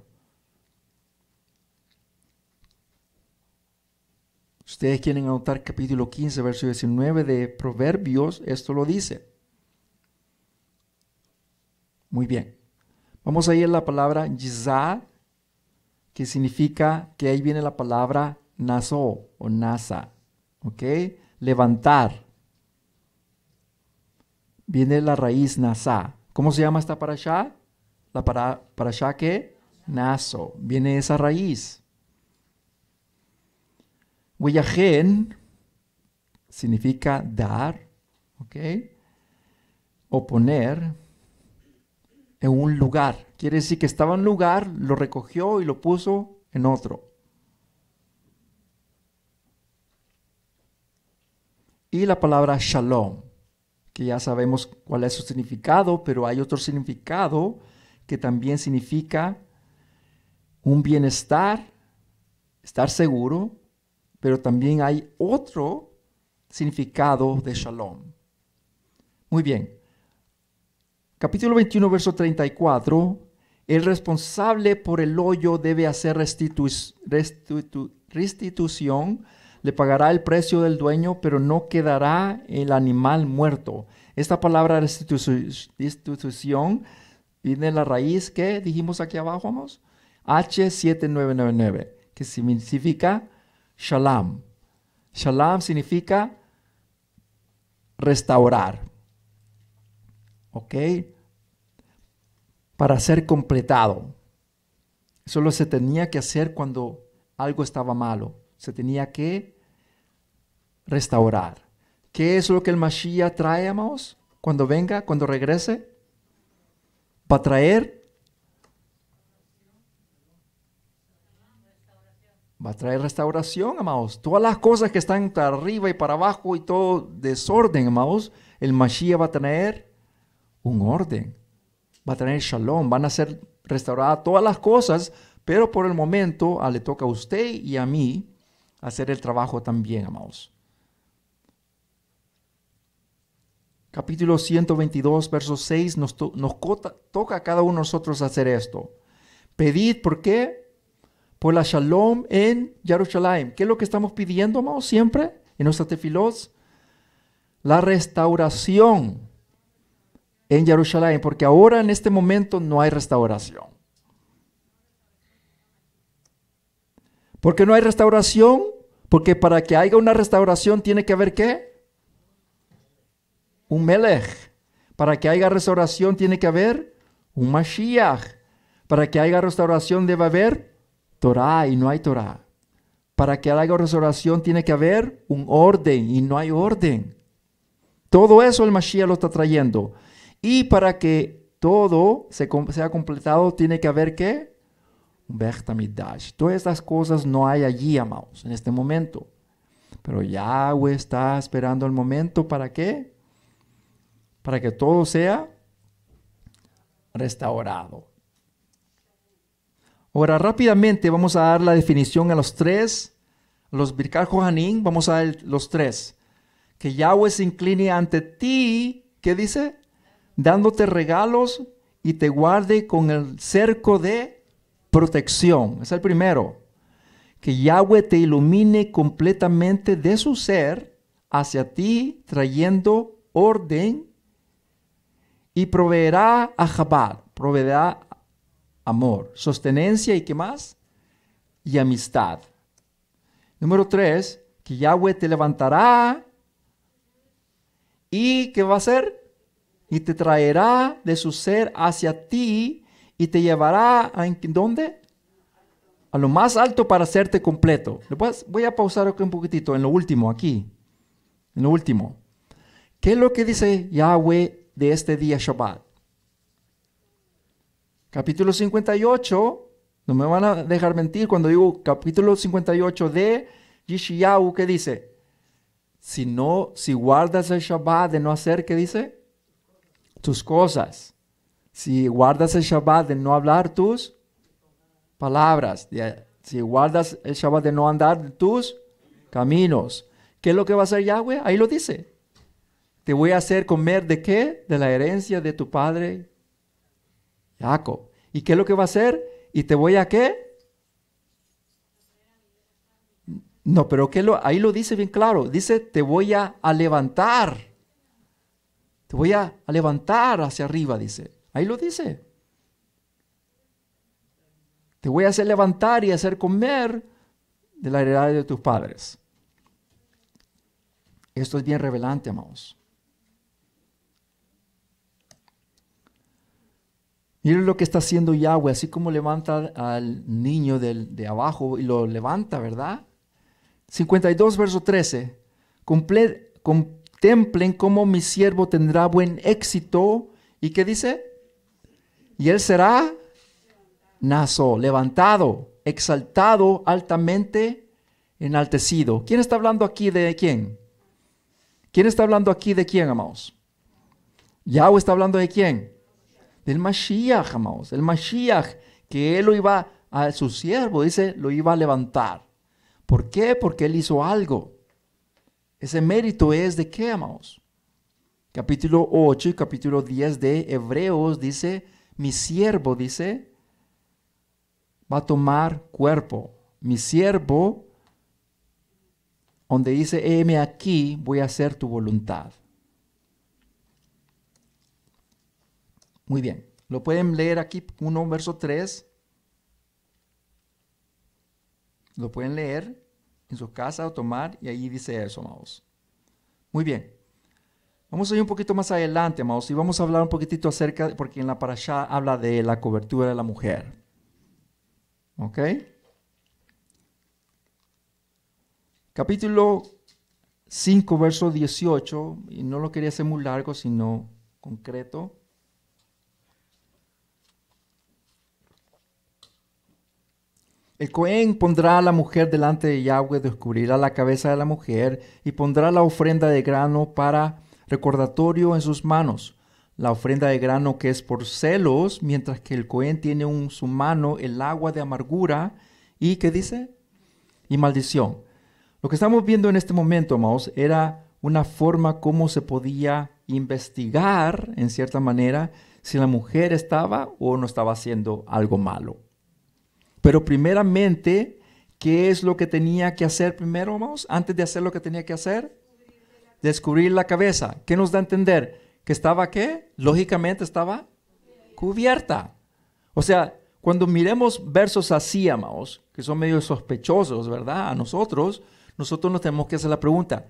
Ustedes quieren anotar capítulo 15, verso 19 de Proverbios, esto lo dice. Muy bien. Vamos a ir a la palabra Yizá, que significa que ahí viene la palabra Nazo o Nasa. ¿Ok? Levantar viene la raíz nasa. ¿Cómo se llama esta allá La para, allá que naso. Viene esa raíz. Hueyajen significa dar, ¿ok? O poner en un lugar. Quiere decir que estaba en un lugar, lo recogió y lo puso en otro. Y la palabra shalom que ya sabemos cuál es su significado, pero hay otro significado que también significa un bienestar, estar seguro, pero también hay otro significado de shalom. Muy bien. Capítulo 21, verso 34. El responsable por el hoyo debe hacer restitución le pagará el precio del dueño, pero no quedará el animal muerto. Esta palabra restitución viene de la raíz que dijimos aquí abajo, vamos, H7999, que significa shalom. Shalom significa restaurar. ¿Ok? Para ser completado. Solo se tenía que hacer cuando algo estaba malo. Se tenía que restaurar. ¿Qué es lo que el Mashiach trae, amados? Cuando venga, cuando regrese. Va a traer. Va a traer restauración, amados. Todas las cosas que están para arriba y para abajo y todo desorden, amados. El Mashiach va a traer un orden. Va a traer shalom. Van a ser restauradas todas las cosas. Pero por el momento ah, le toca a usted y a mí hacer el trabajo también, amados. capítulo 122, verso 6, nos, toca a cada uno de nosotros hacer esto. Pedid, ¿por qué? Por la shalom en Jerusalén. ¿Qué es lo que estamos pidiendo, amados, siempre en nuestra tefilos? La restauración en Jerusalén, porque ahora en este momento no hay restauración. ¿Por qué no hay restauración? Porque para que haya una restauración tiene que haber qué? un Melech. Para que haya restauración tiene que haber un Mashiach. Para que haya restauración debe haber Torah y no hay Torah. Para que haya restauración tiene que haber un orden y no hay orden. Todo eso el Mashiach lo está trayendo. Y para que todo sea completado tiene que haber qué? Un Todas estas cosas no hay allí, amados, en este momento. Pero Yahweh está esperando el momento para qué? para que todo sea restaurado. Ahora rápidamente vamos a dar la definición a los tres, los Birkar Johanín. vamos a dar los tres. Que Yahweh se incline ante ti, ¿qué dice? Dándote regalos y te guarde con el cerco de protección. Es el primero. Que Yahweh te ilumine completamente de su ser hacia ti, trayendo orden y proveerá a Jabal, proveerá amor, sostenencia y qué más? Y amistad. Número tres, que Yahweh te levantará y ¿qué va a hacer? Y te traerá de su ser hacia ti y te llevará a ¿dónde? A lo más alto para hacerte completo. Después voy a pausar un poquitito en lo último aquí. En lo último. ¿Qué es lo que dice Yahweh de este día Shabbat. Capítulo 58, no me van a dejar mentir cuando digo capítulo 58 de Yishiyahu que dice, si no, si guardas el Shabbat de no hacer, ¿qué dice? Tus cosas. Si guardas el Shabbat de no hablar tus palabras. Si guardas el Shabbat de no andar tus caminos. ¿Qué es lo que va a hacer Yahweh? Ahí lo dice. Te voy a hacer comer de qué? De la herencia de tu padre Jacob. ¿Y qué es lo que va a hacer? ¿Y te voy a qué? No, pero ahí lo dice bien claro. Dice, te voy a, levantar. Te voy a, a, levantar hacia arriba, dice. Ahí lo dice. Te voy a hacer levantar y hacer comer de la heredad de tus padres. Esto es bien revelante, amados. Miren lo que está haciendo Yahweh, así como levanta al niño del, de abajo y lo levanta, ¿verdad? 52, verso 13. contemplen cómo mi siervo tendrá buen éxito. ¿Y qué dice? Y él será nazo, levantado, exaltado, altamente enaltecido. ¿Quién está hablando aquí de quién? ¿Quién está hablando aquí de quién, amados? Yahweh está hablando de quién? del Mashiach, amados. El Mashiach que él lo iba a su siervo, dice, lo iba a levantar. ¿Por qué? Porque él hizo algo. Ese mérito es de qué, amados. Capítulo 8 y capítulo 10 de Hebreos dice, mi siervo, dice, va a tomar cuerpo. Mi siervo, donde dice, heme aquí, voy a hacer tu voluntad. Muy bien, lo pueden leer aquí 1 verso 3. Lo pueden leer en su casa o tomar y ahí dice eso, amados. Muy bien. Vamos a ir un poquito más adelante, amados, y vamos a hablar un poquitito acerca, porque en la parasha habla de la cobertura de la mujer. ¿Ok? Capítulo 5, verso 18, y no lo quería hacer muy largo, sino concreto. El Cohen pondrá a la mujer delante de Yahweh, descubrirá la cabeza de la mujer y pondrá la ofrenda de grano para recordatorio en sus manos. La ofrenda de grano que es por celos, mientras que el Cohen tiene en su mano el agua de amargura y, ¿qué dice? Y maldición. Lo que estamos viendo en este momento, amados, era una forma como se podía investigar, en cierta manera, si la mujer estaba o no estaba haciendo algo malo. Pero primeramente, ¿qué es lo que tenía que hacer primero, vamos? Antes de hacer lo que tenía que hacer, descubrir la cabeza. ¿Qué nos da a entender? Que estaba qué? Lógicamente estaba cubierta. O sea, cuando miremos versos así, amados, que son medio sospechosos, ¿verdad? A nosotros, nosotros nos tenemos que hacer la pregunta.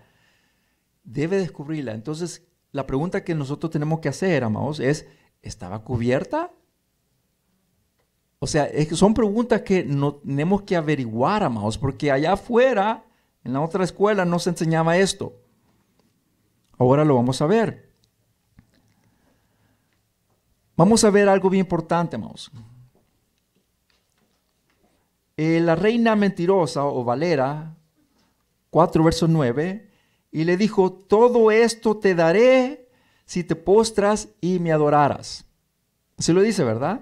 Debe descubrirla. Entonces, la pregunta que nosotros tenemos que hacer, amados, es, ¿estaba cubierta o sea, son preguntas que no tenemos que averiguar, amados, porque allá afuera, en la otra escuela, no se enseñaba esto. Ahora lo vamos a ver. Vamos a ver algo bien importante, amados. Eh, la reina mentirosa o Valera, 4 verso 9, y le dijo, todo esto te daré si te postras y me adoraras. Se lo dice, ¿verdad?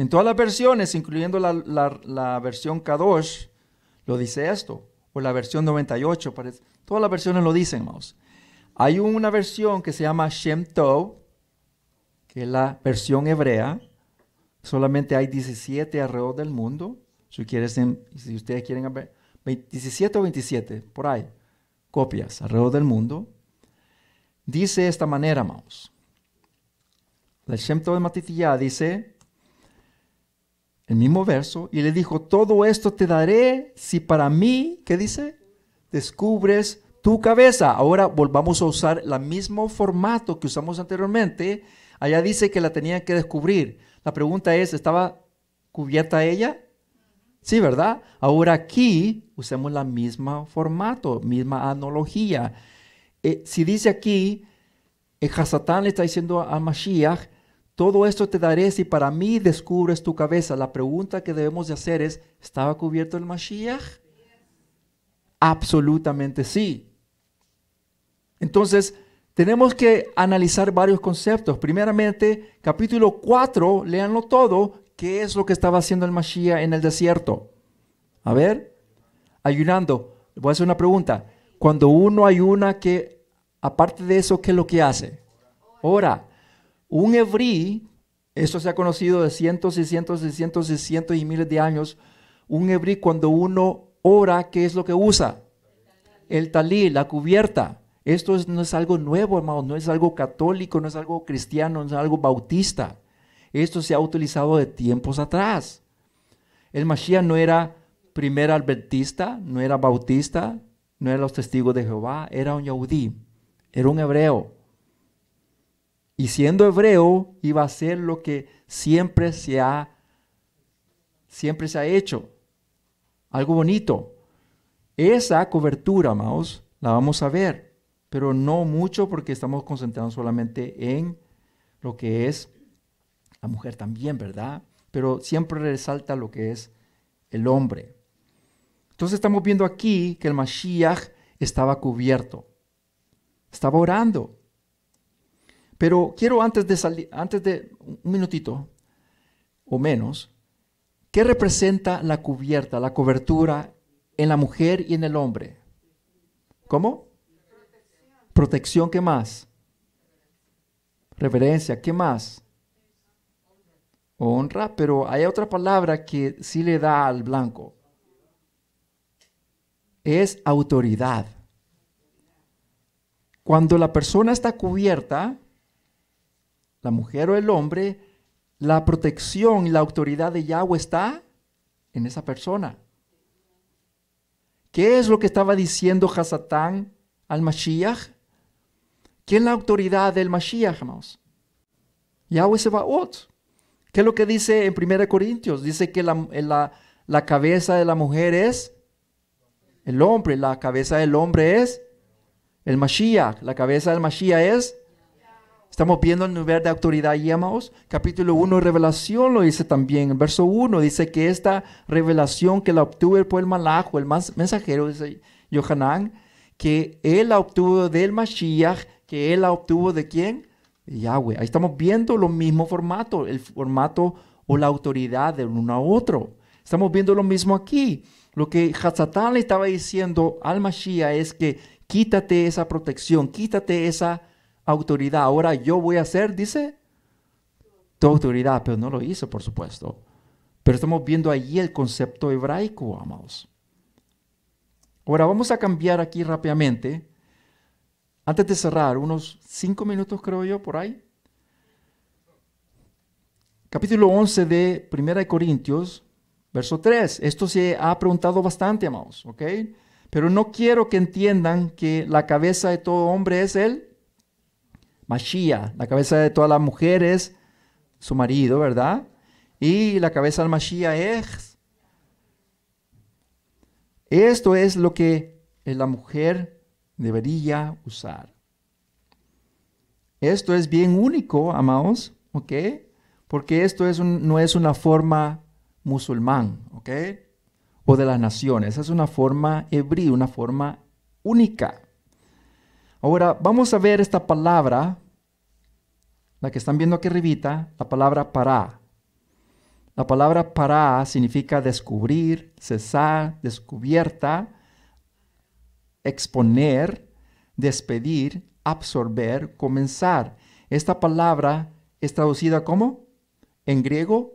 En todas las versiones, incluyendo la, la, la versión Kadosh, lo dice esto, o la versión 98, todas las versiones lo dicen, hermanos. Hay una versión que se llama Shem Tov, que es la versión hebrea, solamente hay 17 alrededor del mundo, si, quieres, si ustedes quieren ver, 17 o 27, por ahí, copias alrededor del mundo. Dice de esta manera, hermanos. La Shem Tov de Matitiyah dice, el mismo verso, y le dijo, todo esto te daré si para mí, ¿qué dice? Descubres tu cabeza. Ahora volvamos a usar el mismo formato que usamos anteriormente. Allá dice que la tenía que descubrir. La pregunta es, ¿estaba cubierta ella? Sí, ¿verdad? Ahora aquí usemos la misma formato, misma analogía. Eh, si dice aquí, el eh, le está diciendo a Mashiach, todo esto te daré si para mí descubres tu cabeza. La pregunta que debemos de hacer es, ¿estaba cubierto el Mashiach? Absolutamente sí. Entonces, tenemos que analizar varios conceptos. Primeramente, capítulo 4, léanlo todo, ¿qué es lo que estaba haciendo el Mashiach en el desierto? A ver, ayunando. Voy a hacer una pregunta. Cuando uno ayuna, que aparte de eso, ¿qué es lo que hace? Ora. Un hebrí, esto se ha conocido de cientos y cientos y cientos y cientos y miles de años, un hebrí cuando uno ora, ¿qué es lo que usa? El talí, la cubierta. Esto no es algo nuevo, hermano, no es algo católico, no es algo cristiano, no es algo bautista. Esto se ha utilizado de tiempos atrás. El Mashiach no era primer albertista, no era bautista, no era los testigos de Jehová, era un yaudí, era un hebreo. Y siendo hebreo, iba a ser lo que siempre se ha, siempre se ha hecho. Algo bonito. Esa cobertura, amados, la vamos a ver, pero no mucho porque estamos concentrados solamente en lo que es la mujer también, ¿verdad? Pero siempre resalta lo que es el hombre. Entonces estamos viendo aquí que el Mashiach estaba cubierto, estaba orando. Pero quiero antes de salir, antes de un minutito o menos, ¿qué representa la cubierta, la cobertura en la mujer y en el hombre? ¿Cómo? Protección, ¿qué más? Reverencia, ¿qué más? Honra, pero hay otra palabra que sí le da al blanco. Es autoridad. Cuando la persona está cubierta, la mujer o el hombre, la protección y la autoridad de Yahweh está en esa persona. ¿Qué es lo que estaba diciendo Hasatán al Mashiach? ¿Quién es la autoridad del Mashiach, hermanos? Yahweh va ¿Qué es lo que dice en 1 Corintios? Dice que eh, la, la cabeza de la mujer es el hombre, la cabeza del hombre es el Mashiach, la cabeza del Mashiach es Estamos viendo el nivel de autoridad y amados. Capítulo 1, revelación lo dice también. El verso 1 dice que esta revelación que la obtuvo el pueblo Malajo, el más mensajero, dice Yohanan, que él la obtuvo del Mashiach, que él la obtuvo de quién? Yahweh. Ahí estamos viendo lo mismo formato, el formato o la autoridad de uno a otro. Estamos viendo lo mismo aquí. Lo que Hazatán le estaba diciendo al Mashiach es que quítate esa protección, quítate esa autoridad. Ahora yo voy a hacer, dice, tu autoridad, pero no lo hizo, por supuesto. Pero estamos viendo allí el concepto hebraico, amados. Ahora vamos a cambiar aquí rápidamente. Antes de cerrar, unos cinco minutos creo yo por ahí. Capítulo 11 de 1 Corintios, verso 3. Esto se ha preguntado bastante, amados, ¿ok? Pero no quiero que entiendan que la cabeza de todo hombre es él Mashiach. La cabeza de todas las mujeres, su marido, ¿verdad? Y la cabeza del Mashiach es... Esto es lo que eh, la mujer debería usar. Esto es bien único, amados, ¿ok? Porque esto es no es una forma musulmán, ¿ok? O de las naciones, es una forma hebrí, una forma única. Ahora vamos a ver esta palabra, la que están viendo aquí arribita, la palabra para. La palabra para significa descubrir, cesar, descubierta, exponer, despedir, absorber, comenzar. Esta palabra es traducida como, en griego,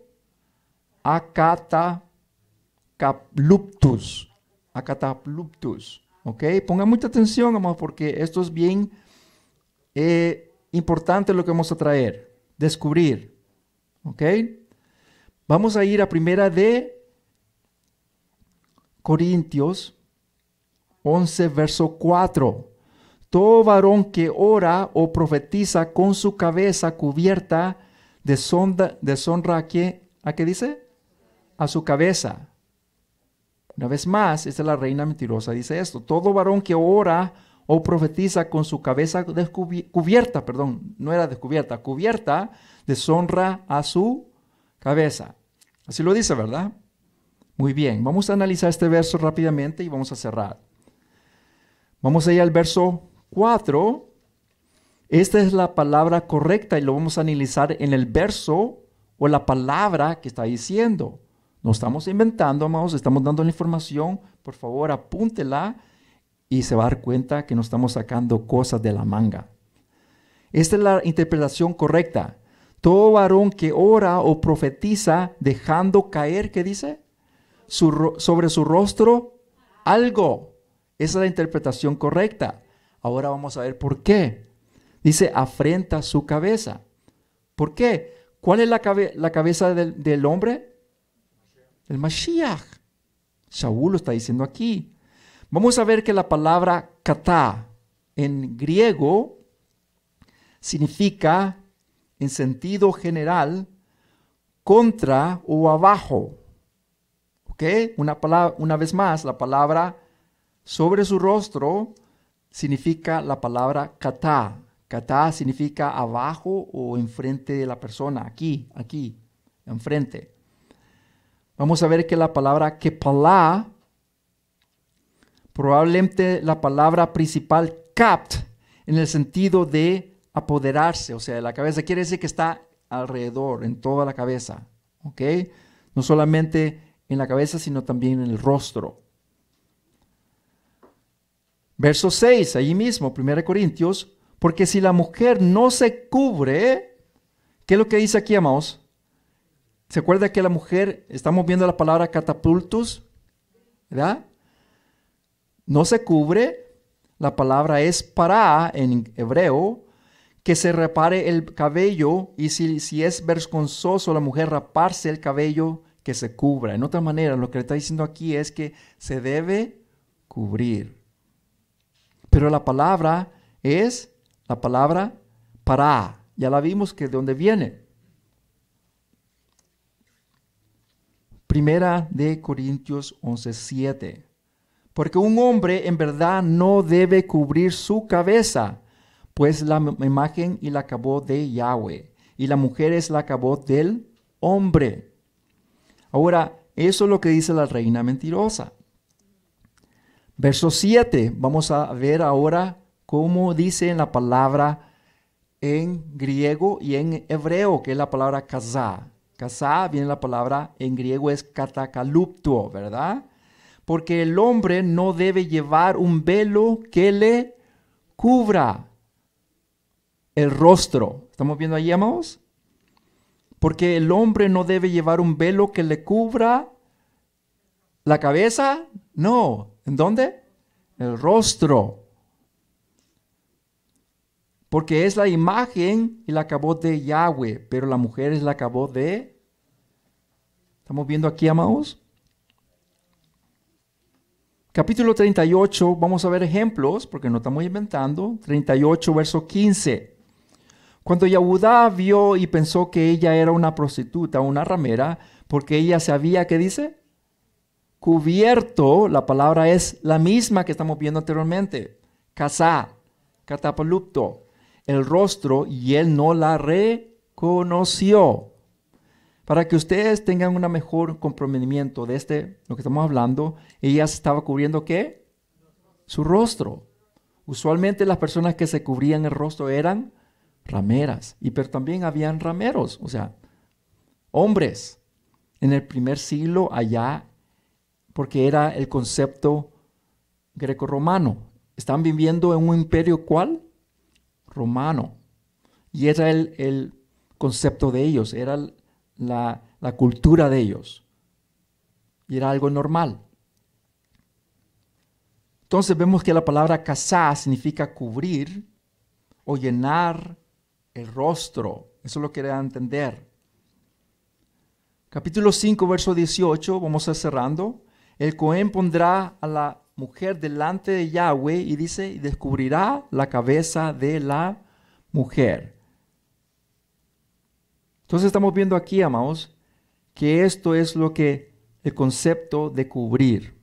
acatapluptus. Acatapluptus. ¿Ok? Pongan mucha atención, amados, porque esto es bien eh, importante lo que vamos a traer, descubrir. ¿Ok? Vamos a ir a primera de Corintios 11, verso 4. Todo varón que ora o profetiza con su cabeza cubierta deshonra, deshonra a, qué, a qué dice? A su cabeza. Una vez más, esta es la reina mentirosa, dice esto, todo varón que ora o profetiza con su cabeza cubierta, perdón, no era descubierta, cubierta, deshonra a su cabeza. Así lo dice, ¿verdad? Muy bien, vamos a analizar este verso rápidamente y vamos a cerrar. Vamos a ir al verso 4. Esta es la palabra correcta y lo vamos a analizar en el verso o la palabra que está diciendo. No estamos inventando, amados, estamos dando la información. Por favor, apúntela y se va a dar cuenta que no estamos sacando cosas de la manga. Esta es la interpretación correcta. Todo varón que ora o profetiza dejando caer, ¿qué dice? sobre su rostro algo. Esa es la interpretación correcta. Ahora vamos a ver por qué. Dice, afrenta su cabeza. ¿Por qué? ¿Cuál es la, la cabeza del, del hombre? el Mashiach. Saúl lo está diciendo aquí. Vamos a ver que la palabra kata en griego significa, en sentido general, contra o abajo. Una, vez más, la palabra sobre su rostro significa la palabra kata. Kata significa abajo o enfrente de la persona, aquí, aquí, enfrente. Vamos a ver que la palabra kepala, probablemente la palabra principal capt, en el sentido de apoderarse, o sea, de la cabeza, quiere decir que está alrededor, en toda la cabeza, ¿ok? No solamente en la cabeza, sino también en el rostro. Verso 6, ahí mismo, 1 Corintios, porque si la mujer no se cubre, ¿qué es lo que dice aquí, amados? ¿Se acuerda que la mujer, estamos viendo la palabra catapultus, ¿verdad? No se cubre, la palabra es para en hebreo, que se repare el cabello y si, si es vergonzoso la mujer raparse el cabello, que se cubra. En otra manera, lo que le está diciendo aquí es que se debe cubrir. Pero la palabra es la palabra para. Ya la vimos que de dónde viene. Primera de Corintios 11:7. Porque un hombre en verdad no debe cubrir su cabeza, pues la imagen y la cabó de Yahweh, y la mujer es la cabó del hombre. Ahora, eso es lo que dice la reina mentirosa. Verso 7, vamos a ver ahora cómo dice la palabra en griego y en hebreo, que es la palabra kazá. Casá viene la palabra en griego es catacaluptuo, ¿verdad? Porque el hombre no debe llevar un velo que le cubra el rostro. ¿Estamos viendo ahí, amados? Porque el hombre no debe llevar un velo que le cubra la cabeza. No. ¿En dónde? El rostro porque es la imagen y la acabó de Yahweh, pero la mujer es la acabó de... ¿Estamos viendo aquí, amados? Capítulo 38, vamos a ver ejemplos, porque no estamos inventando. 38, verso 15. Cuando Yahudá vio y pensó que ella era una prostituta, una ramera, porque ella sabía, ¿qué dice? Cubierto, la palabra es la misma que estamos viendo anteriormente. Casá, catapalupto el rostro y él no la reconoció. Para que ustedes tengan un mejor comprometimiento de este, lo que estamos hablando, ella se estaba cubriendo qué? Su rostro. Usualmente las personas que se cubrían el rostro eran rameras, y pero también habían rameros, o sea, hombres en el primer siglo allá, porque era el concepto grecorromano. Están viviendo en un imperio cuál? romano. Y era el, concepto de ellos, era la, cultura de ellos. Y era algo normal. Entonces vemos que la palabra casar significa cubrir o llenar el rostro. Eso lo quería entender. Capítulo 5, verso 18, vamos a cerrando. El Cohen pondrá a la mujer delante de Yahweh y dice, y descubrirá la cabeza de la mujer. Entonces estamos viendo aquí, amados, que esto es lo que el concepto de cubrir,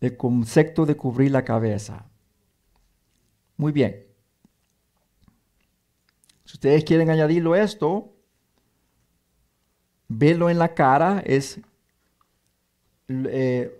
el concepto de cubrir la cabeza. Muy bien. Si ustedes quieren añadirlo esto, velo en la cara es eh,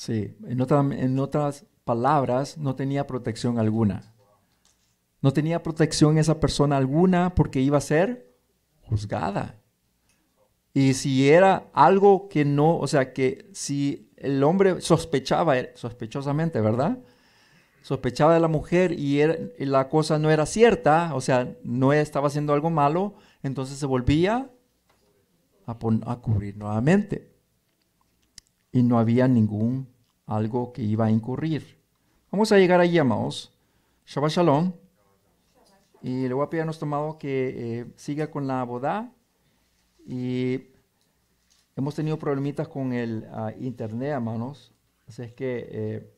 Sí, en, otra, en otras palabras, no tenía protección alguna. No tenía protección esa persona alguna porque iba a ser juzgada. Y si era algo que no, o sea, que si el hombre sospechaba, eh, sospechosamente, ¿verdad? Sospechaba de la mujer y, y la cosa no era cierta, o sea, no estaba haciendo algo malo, entonces se volvía a, a cubrir nuevamente. Y no había ningún algo que iba a incurrir. Vamos a llegar allí, amados. Shabbat Shalom. Y le voy a pedir a nuestro amado que eh, siga con la boda. Y hemos tenido problemitas con el ah, internet, amados. Así es que eh,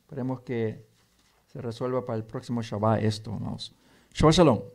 esperemos que se resuelva para el próximo Shabbat esto, amados. Shabbat Shalom.